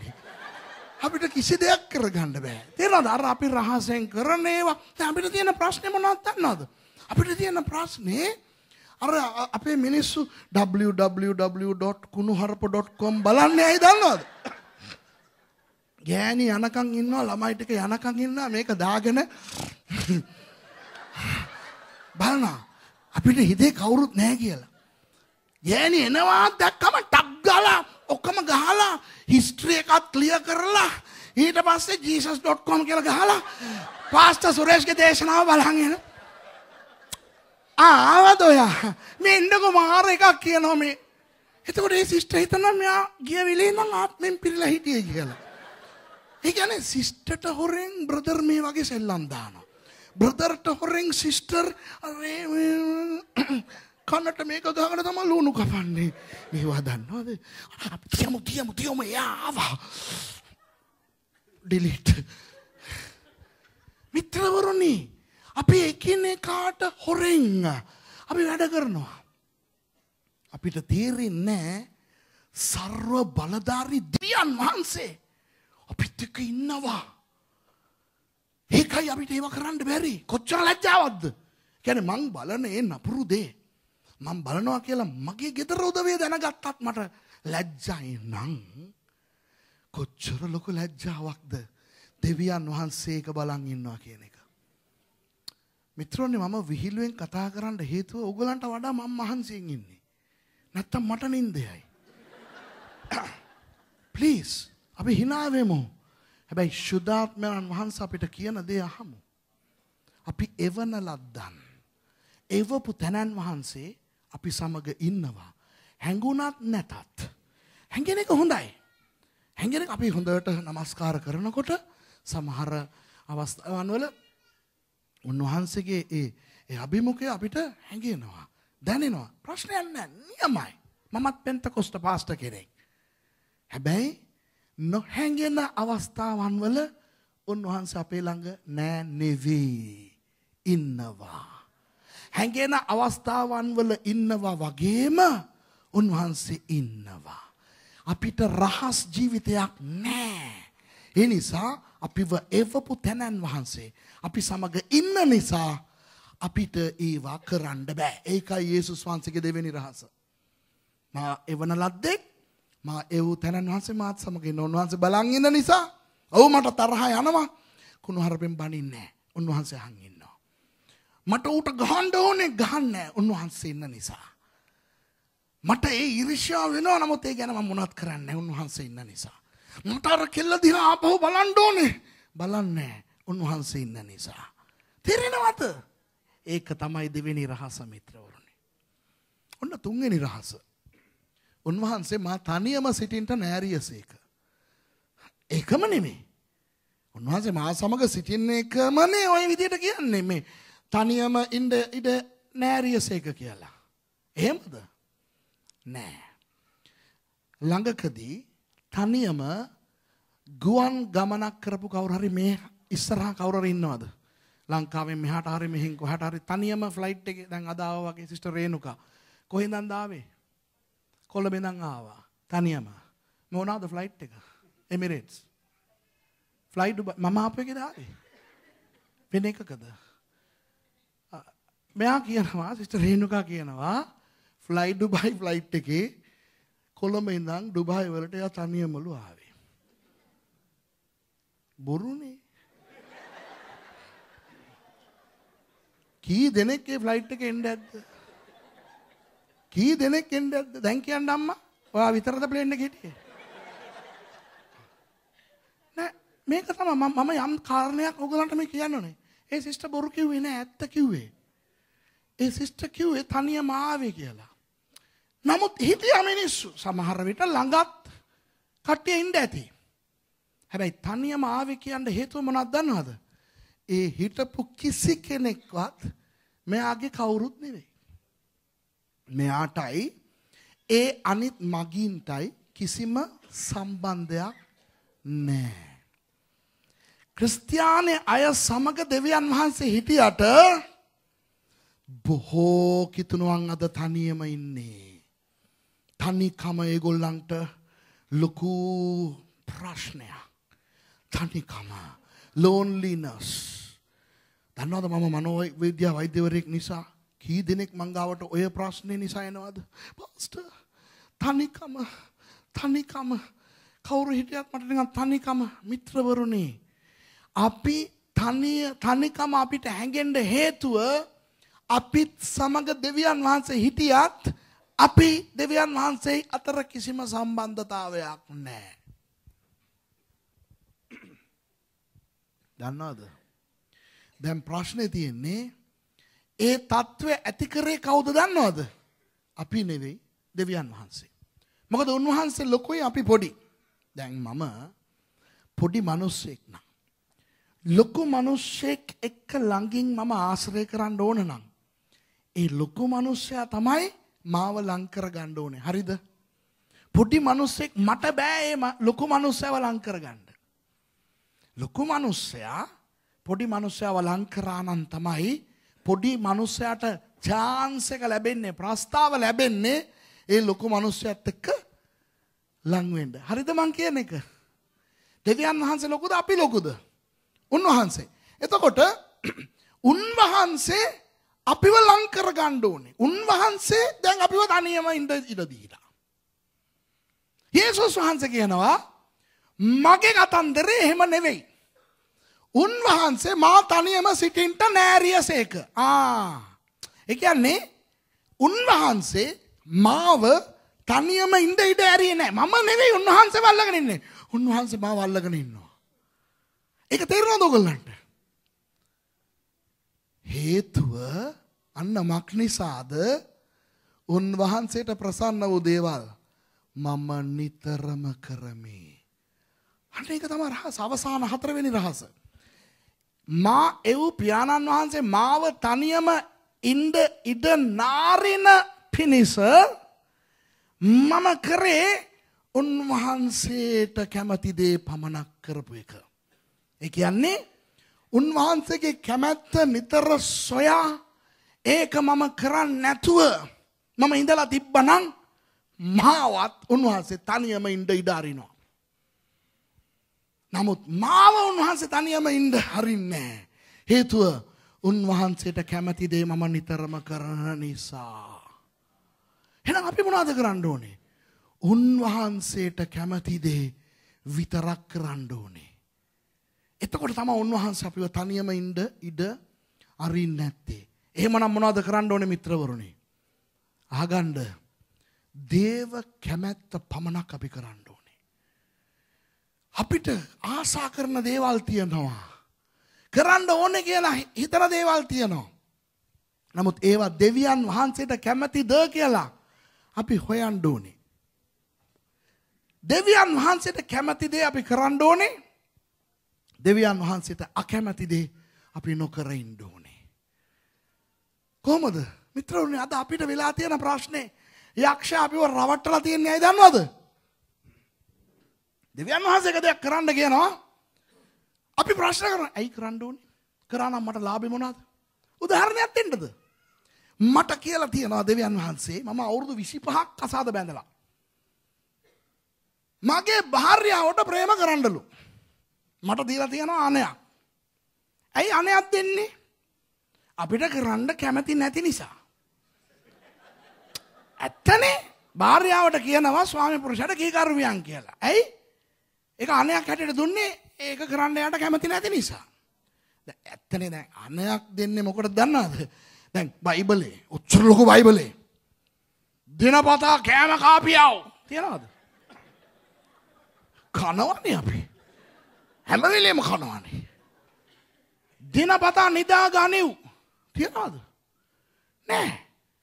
අපිට කිසි දෙයක් කරගන්න බෑ. තේරෙනවද? අර අපි රහසෙන් කරන ඒවා. දැන් අපිට තියෙන ප්‍රශ්නේ මොනවද දන්නවද? අපිට තියෙන ප්‍රශ්නේ අර අපේ මිනිස්සු www.kunuharpa.com බලන්නේ ඇයි දන්නවද? ගෑණි යනකම් ඉන්නවා ළමයි ටික යනකම් ඉන්නවා මේක දාගෙන බලනවා අපිට හිතේ කවුරුත් නැහැ කියලා. ගෑණි එනවා දැක්කම ටක් ගාලා ඔක්කොම ගහලා හිස්ටරි එකත් ක්ලියර් කරලා ඊට පස්සේ jesus.com කියලා ගහලා පාස්ටර් සුරේෂ්ගේ දේශනාව බලන් එනවා. ආවද ඔයා මේ ඉන්නකො මාර එකක් කියනවා මේ එතකොට ඒ සිස්ටර් හිතනවා මෙයා ගිය වෙලේ නම් ආත්මෙන් පිරලා හිටියේ කියලා ඒ කියන්නේ සිස්ටර්ට හොරෙන් බ්‍රදර් මේ වගේ සෙල්ලම් දානවා. බ්‍රදර්ට හොරෙන් සිස්ටර් අරේ කන්නට මේක දාගෙන තමයි ලුණු කපන්නේ. මේවා දන්නවද? තියමු තියමු තියමු යාවා. delete මිත්‍රවරුනි අපි එකිනෙකාට හොරෙන් අපි වැඩ කරනවා. අපිට තේරෙන්නේ සර්ව බලධාරී දිවියන් වහන්සේ අපිත් එක්ක ඉන්නවා. ඒකයි අපිට ඒව කරන්න බැරි. කොච්චර ලැජ්ජාවක්ද? කියන්නේ මං බලන ඒ නපුරු දේ මං බලනවා කියලා මගේ ගෙදර උදවිය දැනගත්තත් මට ලැජ්ජයි නං. කොච්චර ලොකු ලැජ්ජාවක්ද? දෙවියන් වහන්සේක බලන් ඉන්නවා කියන එක. මිත්‍රෝනි මම විහිළුවෙන් කතා කරන්න හේතුව ඕගලන්ට වඩා මම මහන්සියෙන් ඉන්නේ. නැත්තම් මට නින්දයයි. please අපි හිනාවෙමු. හැබැයි ශුද්ධාත්මයන් වහන්ස අපිට කියන දේ අහමු. අපි එවන ලද්දන්. එවපු තැනන් වහන්සේ අපි සමග ඉන්නවා. හැඟුණත් නැතත්. හැඟෙන එක හොඳයි. හැඟෙන අපි හොඳට නමස්කාර කරනකොට සමහර අවස්ථාවන්වල උන්වහන්සේගේ ඒ ඒ අභිමුඛය අපිට හැඟෙනවා. දැනෙනවා. ප්‍රශ්නයක් නැහැ. නියමයි. මමත් පෙන්තකොස්ත පාස්ට කෙනෙක්. හැබැයි නොහැඟෙන අවස්ථාවන් වල උන්වහන්සේ අපේ ළඟ නෑ නෙවේ ඉන්නවා. හැඟෙන අවස්ථාවන් වල ඉන්නවා වගේම උන්වහන්සේ ඉන්නවා. අපිට රහස් ජීවිතයක් නෑ. ඒ නිසා අපිව එවපු තැනන් වහන්සේ අපි සමග ඉන්න නිසා අපිට ඒවා කරන්න බෑ. ඒකයි යේසුස් වහන්සේගේ දෙවෙනි රහස. මා එවන ලද්දෙක් මා එව් තැනන් වහන්සේ මාත් සමග ඉන්න උන්වහන්සේ බලන් ඉන්න නිසා ඔව් මට තරහ යනවා කුණුහරුපෙන් බනින්නේ උන්වහන්සේ අහන් ඉන්නවා මට ඌට ගහන්න ඕනේ ගහන්නේ උන්වහන්සේ ඉන්න නිසා මට ඒ ඊර්ෂ්‍යාව වෙනවා නමුත් ඒ ගැන මම මොනවත් කරන්නේ උන්වහන්සේ ඉන්න නිසා මට අර කෙල්ල දිහා ආපහු බලන්න ඕනේ බලන්නේ උන්වහන්සේ ඉන්න නිසා තේරෙනවද ඒක තමයි දෙවෙනි රහස මිත්‍රවරුනි ඔන්න තුන්වෙනි රහස උන්වහන්සේ මා තනියම සිටින්ට නෑරියසේක. ඒකම නෙමේ. උන්වහන්සේ මා සමග සිටින්න එකමනේ ඔය විදියට කියන්නේ මේ තනියම ඉන්න ඉඩ නෑරියසේක කියලා. එහෙමද? නෑ. ළඟකදී තනියම ගුවන් ගමනක් කරපු කවුරු හරි මේ ඉස්සරහා කවුරු හරි ඉන්නවද? ලංකාවෙන් මෙහාට හරි මෙහෙන් කොහට හරි තනියම ෆ්ලයිට් එකේ දැන් අදාව වගේ සිස්ටර් රේණුකා කොහෙන්ද ආවේ? කොල්ල බෙඳන් ආවා තනියම මොනාද ෆ්ලයිට් එක එමිරේට්ස් ෆ්ලයිට් මම ආපු එකේ දාවේ වෙන එකකද මෙයා කියනවා සිස්ටර් රේණුකා කියනවා ෆ්ලයිට් ඩුබයි ෆ්ලයිට් එකේ කොළඹ ඉඳන් ඩුබයි වලට එයා තනියමලු ආවේ බොරුනේ කී දෙනෙක් ඒ ෆ්ලයිට් එකේ එන්න ඇද්ද කී දෙනෙක් එන්න ඇද්ද දැන් කියන්න අම්මා ඔයා විතරද ප්ලේන් එකේ හිටියේ නෑ මේක තමයි මම යම් කාරණයක් ඔයගලන්ට මේ කියන්න ඕනේ ඒ සිස්ටර් බොරු කිව්වේ නෑ ඇත්ත කිව්වේ ඒ සිස්ටර් කිව්වේ තනියම ආවේ කියලා නමුත් හිටියා මිනිස්සු සමහර විට ළඟත් කට්ටිය ඉන්න ඇති හැබැයි තනියම ආවේ කියන්න හේතුව මොනවද දන්නවද ඒ හිටපු කිසි කෙනෙක්වත් මෙයාගේ කවුරුත් නෙවෙයි මෙයාටයි ඒ අනිත් මගීන්ටයි කිසිම සම්බන්ධයක් නෑ. ක්‍රිස්තියානය අය සමග දෙවියන් වහන්සේ හිටියට බොහෝ කිතුනුවන් අද තනියම ඉන්නේ. තනිකම ඒගොල්ලන්ට ලොකු ප්‍රශ්නයක්. තනිකම ලෝන්ලිනස්. දන්නවද මම මනෝ විද්‍යා වෛද්‍යවරයෙක් නිසා කී දෙනෙක් මංගාවට ඔය ප්‍රශ්නය නිසා එනවද පාස්ට තනිකම තනිකම කවුරු හිටියත් මට නිකන් තනිකම මිත්‍රවරුනි අපි තනිය තනිකම අපිට හැඟෙන්න හේතුව අපිත් සමග දෙවියන් වහන්සේ හිටියත් අපි දෙවියන් වහන්සේ අතර කිසිම සම්බන්ධතාවයක් නැහැ. දන්නවද? දැන් ප්‍රශ්නේ තියෙන්නේ ඒ తත්වය ඇති කරේ කවුද දන්නවද? අපි නෙවෙයි දෙවියන් වහන්සේ. මොකද උන්වහන්සේ ලොකුයි අපි පොඩි. දැන් මම පොඩි මිනිස්සෙක් නම් ලොකු මිනිස්සෙක් එක්ක ළඟින් මම ආශ්‍රය කරන්න ඕන නම් ඒ ලොකු මිනිස්සයා තමයි මාව ලං කරගන්න ඕනේ. හරිද? පොඩි මිනිස්සෙක් මට බෑ ඒ ලොකු මිනිස්සයව ලං කරගන්න. ලොකු මිනිස්සයා පොඩි මිනිස්සයව ලං කරා නම් තමයි පොඩි මනුස්සයාට චාන්ස් එක ලැබෙන්නේ ප්‍රස්තාව ලැබෙන්නේ ඒ ලොකු මනුස්සයත් එක්ක ලං වෙන්න. හරිද මං කියන එක? දෙවියන් වහන්සේ ලොකුද අපි ලොකුද? උන්වහන්සේ. එතකොට උන්වහන්සේ අපිව ලං කරගන්න ඕනේ. උන්වහන්සේ දැන් අපිව තනියම ඉඳ ඉඳ දීලා. යේසුස් වහන්සේ කියනවා මගේ කතන්දරේ එහෙම නෙවෙයි. උන්වහන්සේ මා තනියම සිටින්ට නෑරිය සේක. එකයන්නේ උන්වහන්සේ මාව තනියම ඉන්ද ඉඩ ඇරිය නෑ මම නෙවෙයි උන්වහන්සේ වල්ලගෙන ඉන්නේ උන්වහන්සේ මාව අල්ලගෙන ඉන්නවා. ඒක තේරෙනවද ඔයගොල්ලන්ට? හේතුව අන්න මක් නිසාද උන්වහන්සේට ප්‍රසන්න වූ දේවල් මම නිතරම කරමි. අන්න ඒක තමයි රහස අවසාන හතරවෙනි රහස. මා එව් පියාණන් වහන්සේ මාව තනියම ඉන්ද ඉඩ නාරින පිණිස මම කරේ උන්වහන්සේට කැමති දේ පමණක් කරපු එක. ඒ කියන්නේ උන්වහන්සේගේ කැමැත්ත නිතර සොයා ඒක මම කරන්නේ නැතුව මම ඉඳලා තිබ්බනම් මාවත් උන්වහන්සේ තනියම ඉඳ ඉඩ අරිනවා. නමුත් මාව උන්වහන්සේ තනියම ඉන්න හරින්නේ හේතුව උන්වහන්සේට කැමති දේ මම නිතරම කරන නිසා. එහෙනම් අපි මොනවද කරන්න ඕනේ? උන්වහන්සේට කැමති දේ විතරක් කරන්න ඕනේ. එතකොට තමයි උන්වහන්සේ අපිව තනියම ඉන්න ඉඩ අරින්නේ නැත්තේ. එහෙමනම් මොනවද කරන්න ඕනේ මිත්‍රවරුනි? අහගන්න. දේව කැමැත්ත පමණක් අපි කරන්න අපිට ආසා කරන දේවල් තියෙනවා. කරන්න ඕනේ කියලා හිතන දේවල් තියෙනවා. නමුත් ඒවා දෙවියන් වහන්සේට කැමැතිද කියලා අපි හොයන්න ඕනේ. දෙවියන් වහන්සේට කැමැති දේ අපි කරන්න ඕනේ. දෙවියන් වහන්සේට අකැමැති දේ අපි නොකර ඉන්න ඕනේ. කොහොමද? මිත්‍රවරුනි අද අපිට වෙලා තියෙන ප්‍රශ්නේ යක්ෂයා අපිව රවට්ටලා තියන්නේ ඇයි දන්නවද? දෙවියන් වහන්සේ එක දෙයක් කරන්න කියනවා අපි ප්‍රශ්න කරන ඇයි කරන්න ඕනේ කරානම් මට ලාභේ මොනවාද උදාහරණයක් දෙන්නද මට කියලා තියෙනවා දෙවියන් වහන්සේ මම අවුරුදු 25ක් කසාද බැඳලා මගේ භාර්යාවට ප්‍රේම කරන්නලු මට දීලා තියෙනවා අනයක් ඇයි අනයක් දෙන්නේ අපිට කරන්න කැමති නැති නිසා ඇත්තනේ භාර්යාවට කියනවා ස්වාමි පුරුෂයට කීකරුවියන් කියලා ඇයි ඒක අනයක් හැටට දුන්නේ ඒක කරන්න යාට කැමති නැති නිසා. දැන් ඇත්තනේ දැන් අනයක් දෙන්නේ මොකටද දන්නවද? දැන් බයිබලේ උච්චර ලොකු බයිබලේ දිනපතා කෑම කාපියව තියනවද? කනවනේ අපි. හැම වෙලේම කනවනේ. දිනපතා නිදා ගනිව් තියනවද? නෑ.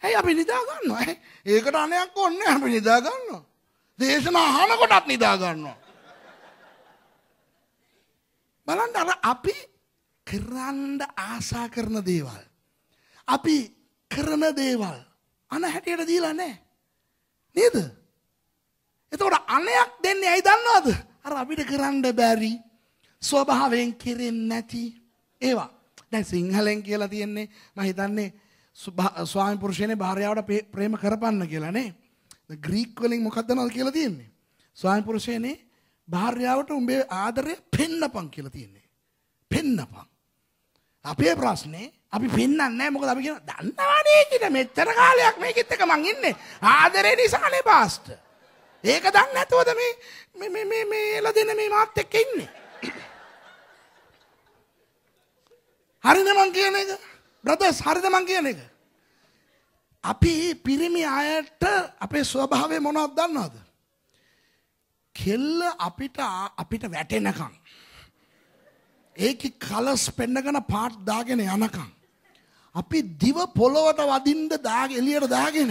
ඇයි අපි නිදා ගන්නවා? ඒකට අනයක් ඕනේ අපි නිදා ගන්නවා. දේශනා අහනකොටත් නිදා ගන්නවා. බලන්න අර අපි කරන්න ආසා කරන දේවල්. අපි කරන දේවල් අන හැටියට දීලා නැහැ. නේද? එතකොට අනයක් දෙන්නේ ඇයි දන්නවද? අර අපිට කරන්න බැරි ස්වභාවයෙන් කෙරෙන්නේ නැති ඒවා. දැන් සිංහලෙන් කියලා තියෙන්නේ මම හිතන්නේ ස්වාමි පුරුෂයනේ භාර්යාවට ප්‍රේම කරපන්න කියලා නේ. ග්‍රීක් වලින් මොකක්ද නේද කියලා තියෙන්නේ. ස්වාමි පුරුෂයනේ භාර්යාවට උඹේ ආදරය පෙන්නපන් කියලා තියෙන්නේ. පෙන්නපන්. අපේ ප්‍රශ්නේ අපි පෙන්නන්නේ නැහැ මොකද අපි කියන දන්නවනේ කියලා මෙච්චර කාලයක් මේකෙත් එක මං ඉන්නේ. ආදරේ නිසානේ පාස්ට. ඒක දන්නේ නැතුවද මේ මේ මේ මේ එලා දෙන මේ මාත් එක්ක ඉන්නේ. හරිද මං කියන එක? බ්‍රදර්ස් හරිද මං කියන එක? අපි පිරිමි අයට අපේ ස්වභාවය මොනවද දන්නවද? කෙල්ල අපිට අපිට වැටෙනකං. ඒක කලස් පෙන්නගන පාට් දාගෙන යනකං. අපි දිව පොළොවට වදින්ද දාග එලියට දාගෙන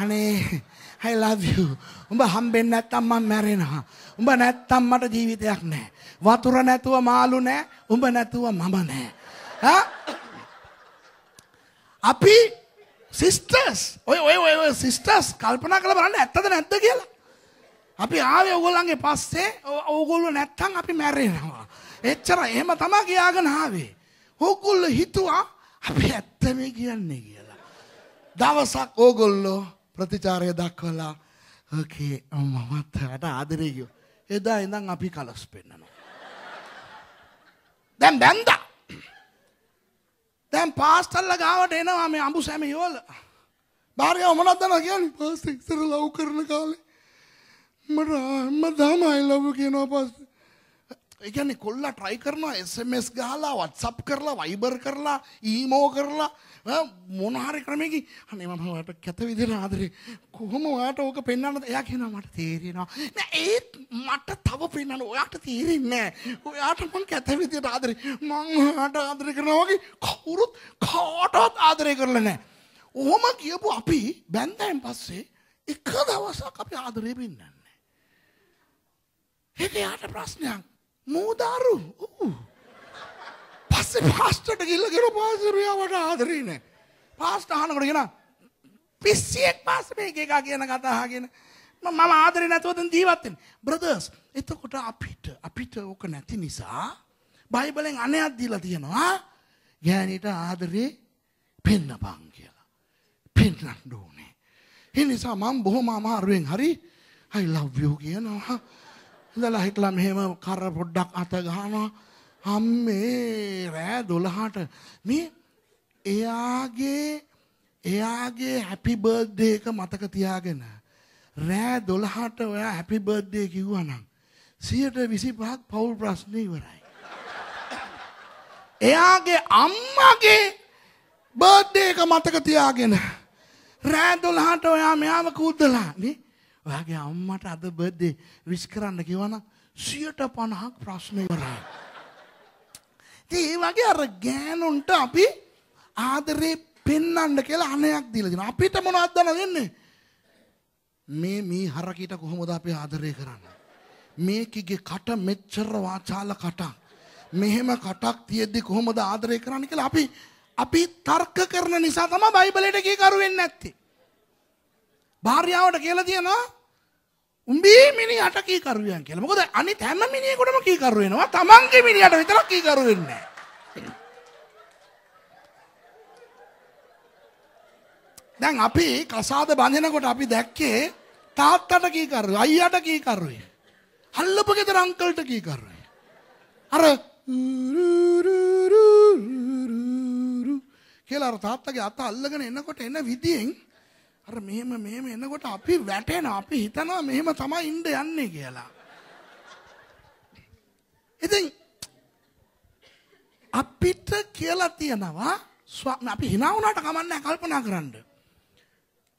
හනේ හැල්ලාවිය උඹ හම්බෙන් නැත්තම් මං මැරෙනවා. උඹ නැත්තම් මට ජීවිතයක් නෑ. වතුර නැතුව මාලු නෑ උඹ නැතුව මම නෑ. අපි සිිස්ටස් ඔය ඔය ඔය සිිස්ටස් කල්පනා කළ බලන්න ඇත්තද නැත්ත කියලා අපි ආවේ ඕගොල්ලන්ගේ පස්සේ ඕගොල්ලෝ නැත්තම් අපි මැරෙනවා. එච්චර එහෙම තමයි කියාගෙන ආවේ. ඕගොල්ලෝ හිතුවා අපි ඇත්ත මේ කියන්නේ කියලා. දවසක් ඕගොල්ලෝ ප්‍රතිචාරය දක්වලා ඕකේ මමත් අට ආදරේ කිව්වා. එදා ඉඳන් අපි කලස් පෙන්නනවා. දැන් බැන්දා. දැන් පාස්ටල්ල ගාවට එනවා මේ අඹු සැමියෝල. බාරය මොනවද දන්නවද කියන්නේ? පාස්ටර් ඉස්සර ලව් කරන කාලේ මටම අයිලව කියනවා පස් එකන කොල්ල ට්‍රයි කරනවා එස්මස් ගහලා වත්සප් කරලා වයිබර් කරලා ඊමෝ කරලා මොනහරි ක්‍රමයකි අනේ මමට කැත විදිර ආදරේ කොහොම ඔයාට ඕක පෙන්න්නට එයා කියෙන මට තේරෙනවා ඒත් මට තව පෙන්න්නන ඔයාට තේරෙන්නේ ඔයාට මං කැත විදියට ආදරේ මංහට ආදරය කරනවාගේ කවුරුත් කාටවත් ආදරය කරල නෑ ඕම කියපු අපි බැන්දයින් පස්සේ එක දවසක් අපි ආදරය පෙන්න්න ඒක යාට ප්‍රශ්නයක්. මූදාරු. පස්සේ පාස්ටර්ට ගිහිල්ලා කියන පාස්ටර් යාවට ආදරේ නැහැ. පාස්ටර් අහනකොට කියන පිස්සියෙක් පාස්ටර් මේක එක කියන කතා අහගෙන මම ආදරේ නැතුව දැන් ජීවත් වෙන්නේ. බ්‍රදර්ස්, එතකොට අපිට අපිට ඕක නැති නිසා බයිබලෙන් අනයක් දීලා තියෙනවා. ගෑණිට ආදරේ පෙන්නපන් කියලා. පෙන්නන්න ඕනේ. ඒ නිසා මම බොහොම අමාරුවෙන් හරි I love you කියනවා. ඉඳලා හිටලා මෙහෙම කර පොඩ්ඩක් අත ගහනවා. අම්මේ රෑ 12ට මේ එයාගේ එයාගේ හැපි බර්ත්ඩේ එක මතක තියාගෙන රෑ 12ට ඔයා හැපි බර්ත්ඩේ කිව්වා නම් 125ක් පවුල් ප්‍රශ්නේ ඉවරයි. එයාගේ අම්මගේ බර්ත්ඩේ එක මතක තියාගෙන රෑ 12ට ඔයා මෙයාව කූදලා නේ ඔයාගේ අම්මට අද බර්දේ විශ් කරන්න කිවන සියට පණහක් ප්‍රශ්නවරයි. ඒ වගේ අර ගෑනුන්ට අපි ආදරේ පෙන්නන්න කියලා අනයක් දීලගෙන අපිට මොනවත්දන වෙන්නේ. මේ මී හරකිට කොහොමද අපි ආදරය කරන්න. මේකගේ කට මෙච්චර වාචාල කටක්. මෙහෙම කටක් තියෙද්දි කොහොමද ආදරය කරන්න කියලා අපි අපි තර්ක කරන නිසා තම බයිබලයට ගේකරුවෙන් නැත්තේ. භාර්යාවට කියලා තියෙනවා උඹේ මිනිහට කීකරුවයන් කියලා. මොකද අනිත් හැම මිනිහෙකුටම කීකරු වෙනවා. තමන්ගේ මිනිහට විතරක් කීකරු වෙන්නේ නැහැ. දැන් අපි කසාද බඳිනකොට අපි දැක්කේ තාත්තට කීකරුවයි අයියාට කීකරුවයි. හල්ලපු ගෙදර අංකල්ට කීකරුවයි. අර කියලා අර තාත්තගේ අත අල්ලගෙන එනකොට එන විදියෙන් අර මෙහෙම මෙහෙම එනකොට අපි වැටෙනවා අපි හිතනවා මෙහෙම තමයි ඉන්න යන්නේ කියලා. ඉතින් අපිට කියලා තියෙනවා අපි hina වුණාට කමන්නේ කල්පනා කරන්න.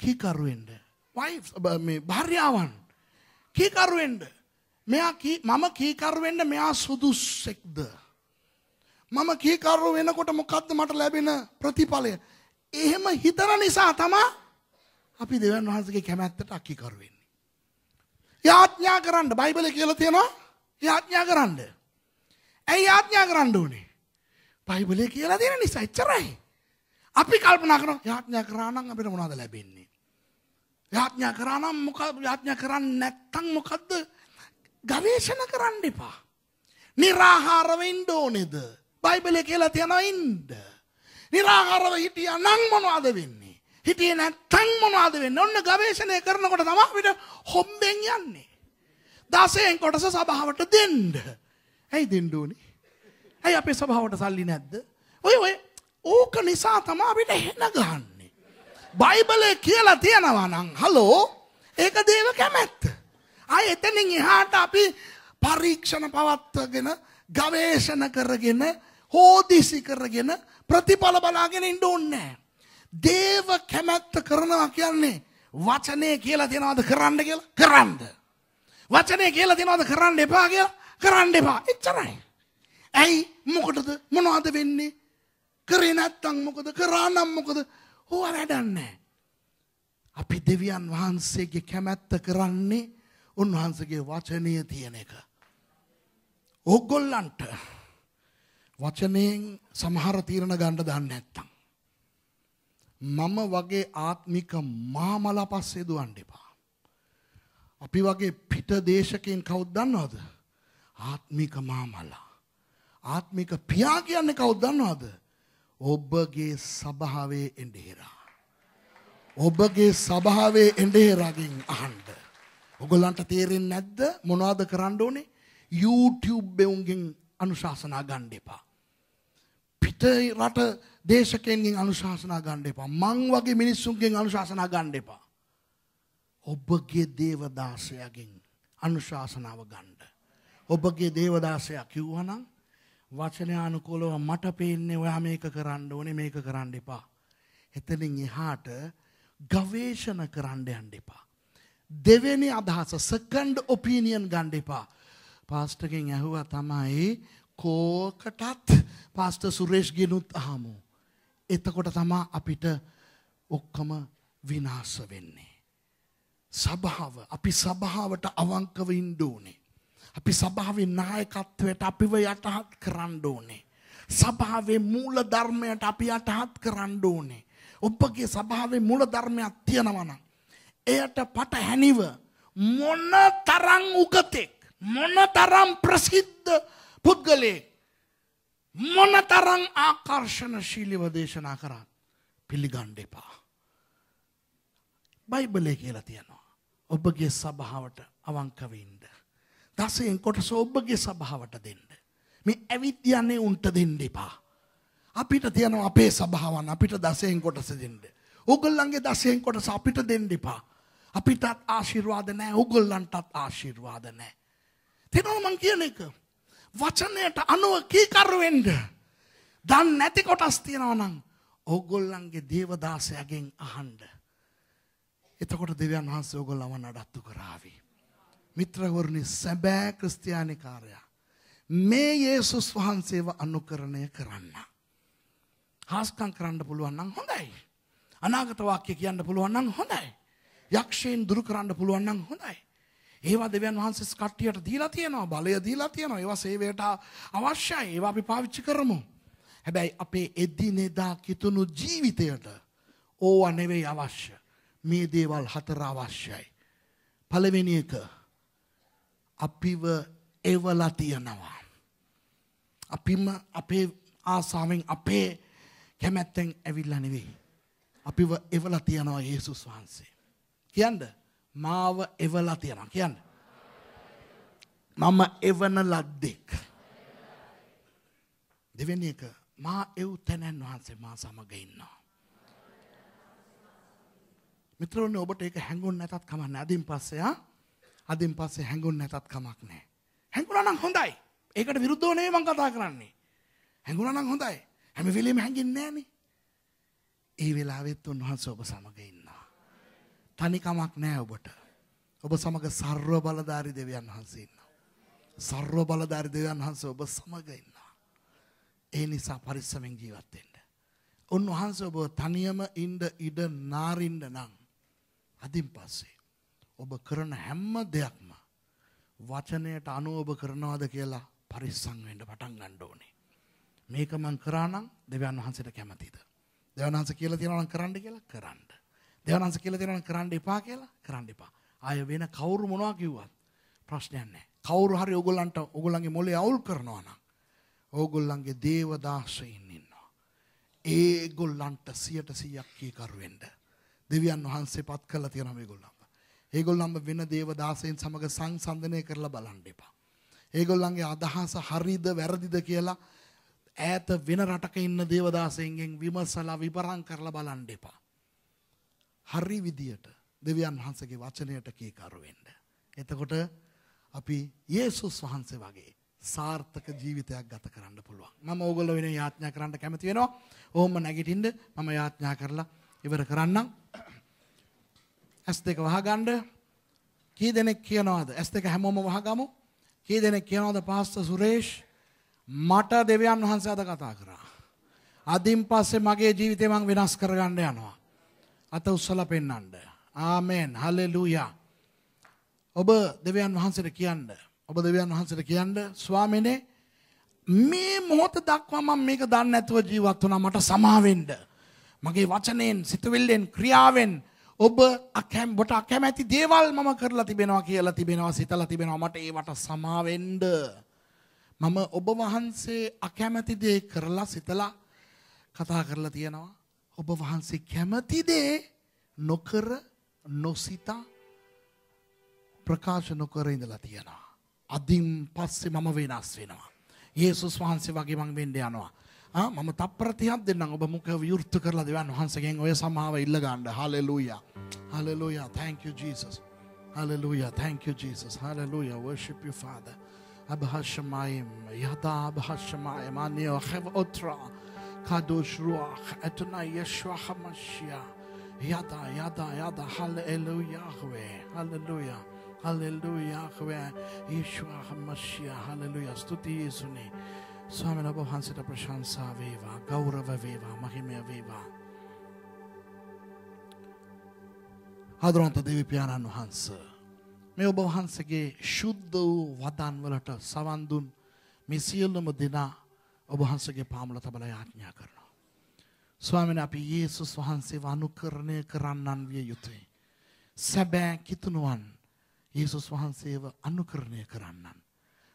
කීකරු වෙන්න. wife මේ භාර්යාවන් කීකරු වෙන්න. මෙයා කී මම කීකරු වෙන්න මෙයා සුදුස්සෙක්ද? මම කීකරු වෙනකොට මොකද්ද මට ලැබෙන ප්‍රතිඵලය? එහෙම හිතන නිසා තමයි අපි දෙවන් වහන්සගේ කැමැත්තට අක්කිකරු වෙන්නේ. යාඥා කරන්න බයිබල කියල තියෙනවා යාඥා කරන්න. ඇයි යාඥා කරන්න ඕනේ. බයිබලය කියලා දෙන නිසා එච්චරයි. අපි කල්පනා කරන යාඥා කරානම් අපිට මොනවද ලැබෙන්නේ. යාඥා කරානම් මොක යාඥා කරන්න නැත්තම් මොකද්ද ගවේෂණ කරන්න එපා. නිරාහාරව ඉන්න ඕනේද. බයිබලය කියලා තියෙනවා ඉන්න. නිරාහාරව හිටියා නම් මොනවද වෙන්නේ? හිටියේ නැත්තම් මොනවද වෙන්නේ? ඔන්න ගවේෂණය කරනකොට තමයි අපිට හොම්බෙන් යන්නේ. දසයෙන් කොටස සභාවට දෙන්න. ඇයි දෙන්න ඕනේ? ඇයි අපේ සභාවට සල්ලි නැද්ද? ඔය ඔය ඕක නිසා තමයි අපිට හෙන ගහන්නේ. බයිබලේ කියලා තියනවා නම් හලෝ ඒක දේව කැමැත්ත. ආය එතනින් එහාට අපි පරීක්ෂණ පවත්වගෙන ගවේෂණ කරගෙන හෝදිසි කරගෙන ප්‍රතිඵල බලාගෙන ඉන්න ඕනේ නැහැ. දේව කැමැත්ත කරනවා කියන්නේ වචනේ කියලා තියනවාද කරන්න කියලා කරන්න. වචනේ කියලා තියනවාද කරන්න එපා කියලා කරන්න එපා. එච්චරයි. ඇයි මොකටද මොනවද වෙන්නේ? කරේ නැත්තම් මොකද? කරා නම් මොකද? ඕව වැඩන්නේ අපි දෙවියන් වහන්සේගේ කැමැත්ත කරන්නේ උන්වහන්සේගේ වචනය තියෙන එක. ඕගොල්ලන්ට වචනයෙන් සමහර තීරණ ගන්න දන්නේ නැත්තම් මම වගේ ආත්මික මාමලා පස්සේ දුවන්න එපා. අපි වගේ පිට දේශකයන් කවුද දන්නවද? ආත්මික මාමලා. ආත්මික පියා කියන්නේ කවුද දන්නවද? ඔබගේ සභාවේ එඬේරා. ඔබගේ සභාවේ එඬේරාගෙන් අහන්න. ඔගොල්ලන්ට තේරෙන්නේ නැද්ද මොනවද කරන්න ඕනේ? YouTube එකෙන් අනුශාසනා ගන්න එපා. පිට රට දේශකෙන්ගෙන් අනුශාසනා ගන්න එපා. මං වගේ මිනිස්සුන්ගෙන් අනුශාසනා ගන්න එපා. ඔබගේ දේවදාසයගෙන් අනුශාසනාව ගන්න. ඔබගේ දේවදාසයා කිව්වනම් වචනානුකූලව මට පේන්නේ ඔයා මේක කරන්න ඕනේ මේක කරන්න එපා. එතනින් එහාට ගවේෂණ කරන්න යන්න එපා. දෙවෙනි අදහස සෙකන්ඩ් ඔපිනියන් ගන්න එපා. පාස්ටරගෙන් ඇහුවා තමයි කෝකටත් පාස්ටර් සුරේෂ්ගෙනුත් අහමු. එතකොට තමා අපිට ඔක්කම විනාස වෙන්නේ. සභාව අපි සභාවට අවංකව ඉන්න ඕනේ. අපි සභාවේ නායකත්වයට අපිව යටහත් කරන්න ඕනේ. සභාවේ මූල ධර්මයට අපි යටහත් කරන්න ඕනේ. ඔබගේ සභාවේ මූල ධර්මයක් තියෙනවා නම් එයට පටහැනිව මොන තරම් උගතෙක් මොන තරම් ප්‍රසිද්ධ පුද්ගලයෙක් මොනතරං ආකර්ෂණශීලිව දේශනා කරන්න පිළිගන්න එපා. බයිබලේ කියලා තියෙනවා. ඔබගේ සභාවට අවංකව ඉන්න. දසයෙන් කොටස ඔබගේ සභාවට දෙන්න. මේ ඇවිත් යන්නේ උන්ට දෙන්න එපා. අපිට තියෙනවා අපේ සභාවන් අපිට දසයෙන් කොටස දෙන්න. ඕගොල්ලන්ගේ දසයෙන් කොටස අපිට දෙන්න එපා. අපිටත් ආශිර්වාද නැහැ, ඕගොල්ලන්ටත් ආශිර්වාද නැහැ. තේරෙනවද මං කියන එක? වචනයට අනුව කීකරුවෙන්ඩ දන් නැති කොටස් තියෙනවනම් ඕගොල්ලන්ගේ දේවදාසයගෙන් අහන්ඩ. එතකොට දෙවන් වහන්ස ඕගොල්ලව නඩත්තු කරාවේ. මිත්‍රවරණි සැබෑ ක්‍රස්තියානි කාරයා. මේ ඒසුස් වහන්සේව අනුකරණය කරන්න. හාස්කං කරන්න පුළුවන්නම් හොඳයි. අනාගතවාක්‍ය කියන්න පුළුවන්නම් හොඳයි. යක්ෂයෙන් දුරු කරන්න පුළුවන්නම් හොඳයි. ඒවා දෙවන් වහන්සේ කට්ටියට දීලා තියෙනවා බලය දීලා තියෙනවා ඒවා සේවයට අවශ්‍යයි ඒවා අපි පාවිච්චි කරමු. හැබැයි අපේ එදිනෙදා කිතුණු ජීවිතයට ඕවා නෙවෙයි අවශ්‍ය. මේ දේවල් හතර අවශ්‍යයි. පළවෙනි එක අපිව එවලා තියනවා. අපිම අපේ ආසාවෙන් අපේ කැමැත්තෙන් ඇවිල්ලා නෙවෙයි. අපිව එවලා තියනවා යේසුස් වහන්සේ. කියන්න මාව එවලා තියෙනවා කියන්න. මම එවන ලද්දෙක්. දෙවෙනි එක මා එව් තැනැන් වහන්සේ මා සමග ඉන්නවා. මිත්‍රවන්න ඔබට ඒක හැඟුන් නැතත් කමන්න අදින් පස්සයා අදින් පස්සේ හැඟුන් නැතත් කමක් නෑ. හැඟුණනම් හොඳයි ඒකට විරුද්ධෝ නේ මං කතා කරන්නේ. හැඟුණනම් හොඳයි හැම වෙලේම හැඟින්නේ නෑනේ. ඒ වෙලාවෙත් උන්වහන්සේ ඔබ සමග ඉන්න. තනිකමක් නෑ ඔබට. ඔබ සමග සර්ව බලධාරි දෙවියන් වහන්සේ ඉන්නවා. සර්ව බලධාරි දෙවියන් වහන්සේ ඔබ සමග ඉන්නවා. ඒ නිසා පරිස්සමෙන් ජීවත් වෙන්න. උන්වහන්සේ ඔබ තනියම ඉන්න ඉඩ නාරින්න නම් අදින් පස්සේ ඔබ කරන හැම දෙයක්ම වචනයට අනුව ඔබ කරනවාද කියලා පරිස්සම් වෙන්න පටන් ගන්න ඕනේ. මේක මං කරා නම් දෙවියන් වහන්සේට කැමතිද? දෙවියන් වහන්සේ කියලා තියනවා නම් කරන්න කියලා කරන්න. දෙවනංශ කියලා දෙනවා කරන්න එපා කියලා කරන්න එපා. ආය වෙන කවුරු මොනවා කිව්වත් ප්‍රශ්නයක් නැහැ. කවුරු හරි ඕගොල්ලන්ට ඕගොල්ලන්ගේ මොලේ අවුල් කරනවා නම් ඕගොල්ලන්ගේ දේවදාසයින් ඉන්නවා. ඒගොල්ලන්ට 100% කීකරු වෙන්න. දෙවියන් වහන්සේ පත් කරලා තියෙනවා මේගොල්ලන්ව. ඒගොල්ලන්ව වෙන දේවදාසයන් සමග සංසන්දනය කරලා බලන්න එපා. ඒගොල්ලන්ගේ අදහස හරිද වැරදිද කියලා ඈත වෙන රටක ඉන්න දේවදාසයන්ගෙන් විමසලා විපරම් කරලා බලන්න එපා. හරි විදියට දෙවියන් වහන්සේගේ වචනයට කීකරු වෙන්න. එතකොට අපි යේසුස් වහන්සේ වගේ සාර්ථක ජීවිතයක් ගත කරන්න පුළුවන්. මම ඕගොල්ලෝ වෙන යාඥා කරන්න කැමති වෙනවා. ඕම්ම නැගිටින්න මම යාඥා කරලා ඉවර කරන්නම්. S2 වහගන්න. කී දෙනෙක් කියනවාද? S2 හැමෝම වහගමු. කී දෙනෙක් කියනවාද පාස්තර සුරේෂ් මට දෙවියන් වහන්සේ අද කතා කරා. අදින් පස්සේ මගේ ජීවිතේ මං වෙනස් කරගන්න යනවා. අත උස්සලා පෙන්වන්න. ආමෙන්. හලෙලූයා. ඔබ දෙවියන් වහන්සේට කියන්න. ඔබ දෙවියන් වහන්සේට කියන්න ස්වාමිනේ මේ මොහොත දක්වා මම මේක දන්නේ නැතුව ජීවත් වුණා මට සමාවෙන්න. මගේ වචනෙන්, සිතුවිල්ලෙන්, ක්‍රියාවෙන් ඔබ අකැම් බොට අකැමැති දේවල් මම කරලා තිබෙනවා කියලා තිබෙනවා සිතලා තිබෙනවා මට ඒවට සමාවෙන්න. මම ඔබ වහන්සේ අකැමැති දේ කරලා සිතලා කතා කරලා තියෙනවා. ඔබ වහන්සේ කැමති දේ නොකර නොසිතා ප්‍රකාශ නොකර ඉඳලා තියෙනවා. අදින් පස්සේ මම වෙනස් වෙනවා. යේසුස් වහන්සේ වගේ මං වෙන්න යනවා. ආ මම තප්පර 30ක් දෙන්නම් ඔබ මුඛ විවෘත කරලා දෙවන් වහන්සේගෙන් ඔය සමාව ඉල්ල ගන්න. හalleluya. Hallelujah. Thank you Jesus. Hallelujah. Thank you Jesus. Hallelujah. Worship you Father. Abhashamayim. Yada abhashamayim. Anio hev otra. קדוש רוח, אתונה ישוע המשיח. ידה, ידה, ידה, הללו יחווה, הללויה. හල්ලෙල්ඩුව යාකවෑ ඒශ්වා හම්මශ්‍යය හල්ලලුය ස්තුති යේසුනේ ස්වාමන බහන්සට ප්‍රශංසා වේවා ගෞරව වේවා මහිමය වේවා. හදරොන්ත දෙවිපාණන් වහන්ස. මේ ඔබ වහන්සගේ ශුද්ධ වූ වදන්වලට සවන්දුන් මිසිියල්ලම දෙනා ඔබහන්සගේ පාමුල තබල යාඥා කරනවා. ස්වාමෙන අපි ඒසුස් වහන්සේ වනුකරණය කරන්නන් විය යුතුයි. සැබෑ කිතුනුවන් ඒසුස් වහන්සේව අනුකරණය කරන්නන්.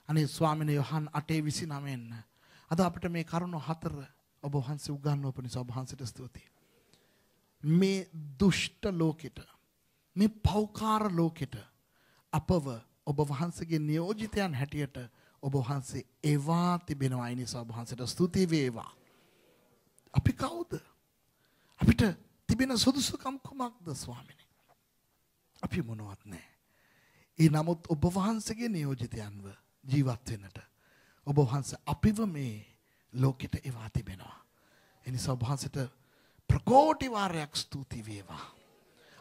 අනේ ස්වාමින යොහන් අටේ විසි නමෙන්න්න. අද අපට මේ කරුණු හතර ඔබහන්සේ උගන්න ඕපනි සවබහන්සට ස්තුතියි. මේ දුෂ්ට ලෝකෙට මේ පෞකාර ලෝකෙට අපව ඔබ වහන්සගේ නියෝජිතයන් හැටියට ඔබ වහන්සේ ඒවා තිබෙනවා. ඒ නිසා ඔබ වහන්සේට ස්තුති වේවා. අපි කවුද? අපිට තිබෙන සුදුසුකම් කුමක්ද ස්වාමීනි? අපි මොනවත් නැහැ. ඒ නමුත් ඔබ වහන්සේගේ නියෝජිතයන්ව ජීවත් වෙන්නට ඔබ වහන්සේ අපිව මේ ලෝකෙට එවා තිබෙනවා. ඒ නිසා ඔබ වහන්සේට ප්‍රකෝටි වාරයක් ස්තුති වේවා.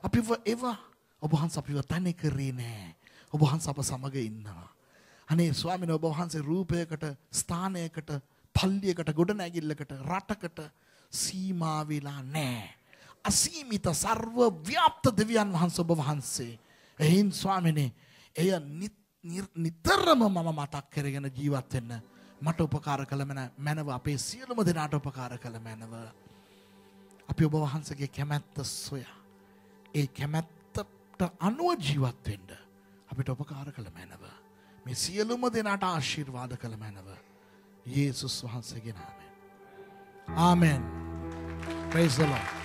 අපිව එවා ඔබ වහන්සේ අපිව තනි කරේ නෑ. ඔබ වහන්සේ අප සමග ඉන්නවා. අනේ ස්වාමීන් වහන්සේ රූපයකට ස්ථානයකට පල්ලියකට ගොඩනැගිල්ලකට රටකට සීමා වෙලා නැහැ. අසීමිත ਸਰව ව්‍යාප්ත දෙවියන් වහන්සේ ඔබ වහන්සේ. එහින් ස්වාමීනි එය නිතරම මම මතක් කරගෙන ජීවත් වෙන්න මට උපකාර කළ මැනව අපේ සියලුම දෙනාට උපකාර කළ මැනව. අපි ඔබ වහන්සේගේ කැමැත්ත සොයා ඒ කැමැත්තට අනුව ජීවත් වෙන්න අපිට උපකාර කළ මැනව. මේ සියලුම දෙනාට ආශිර්වාද කළ මැනව. යේසුස් වහන්සේගේ නාමයෙන්. ආමෙන්. Praise the Lord.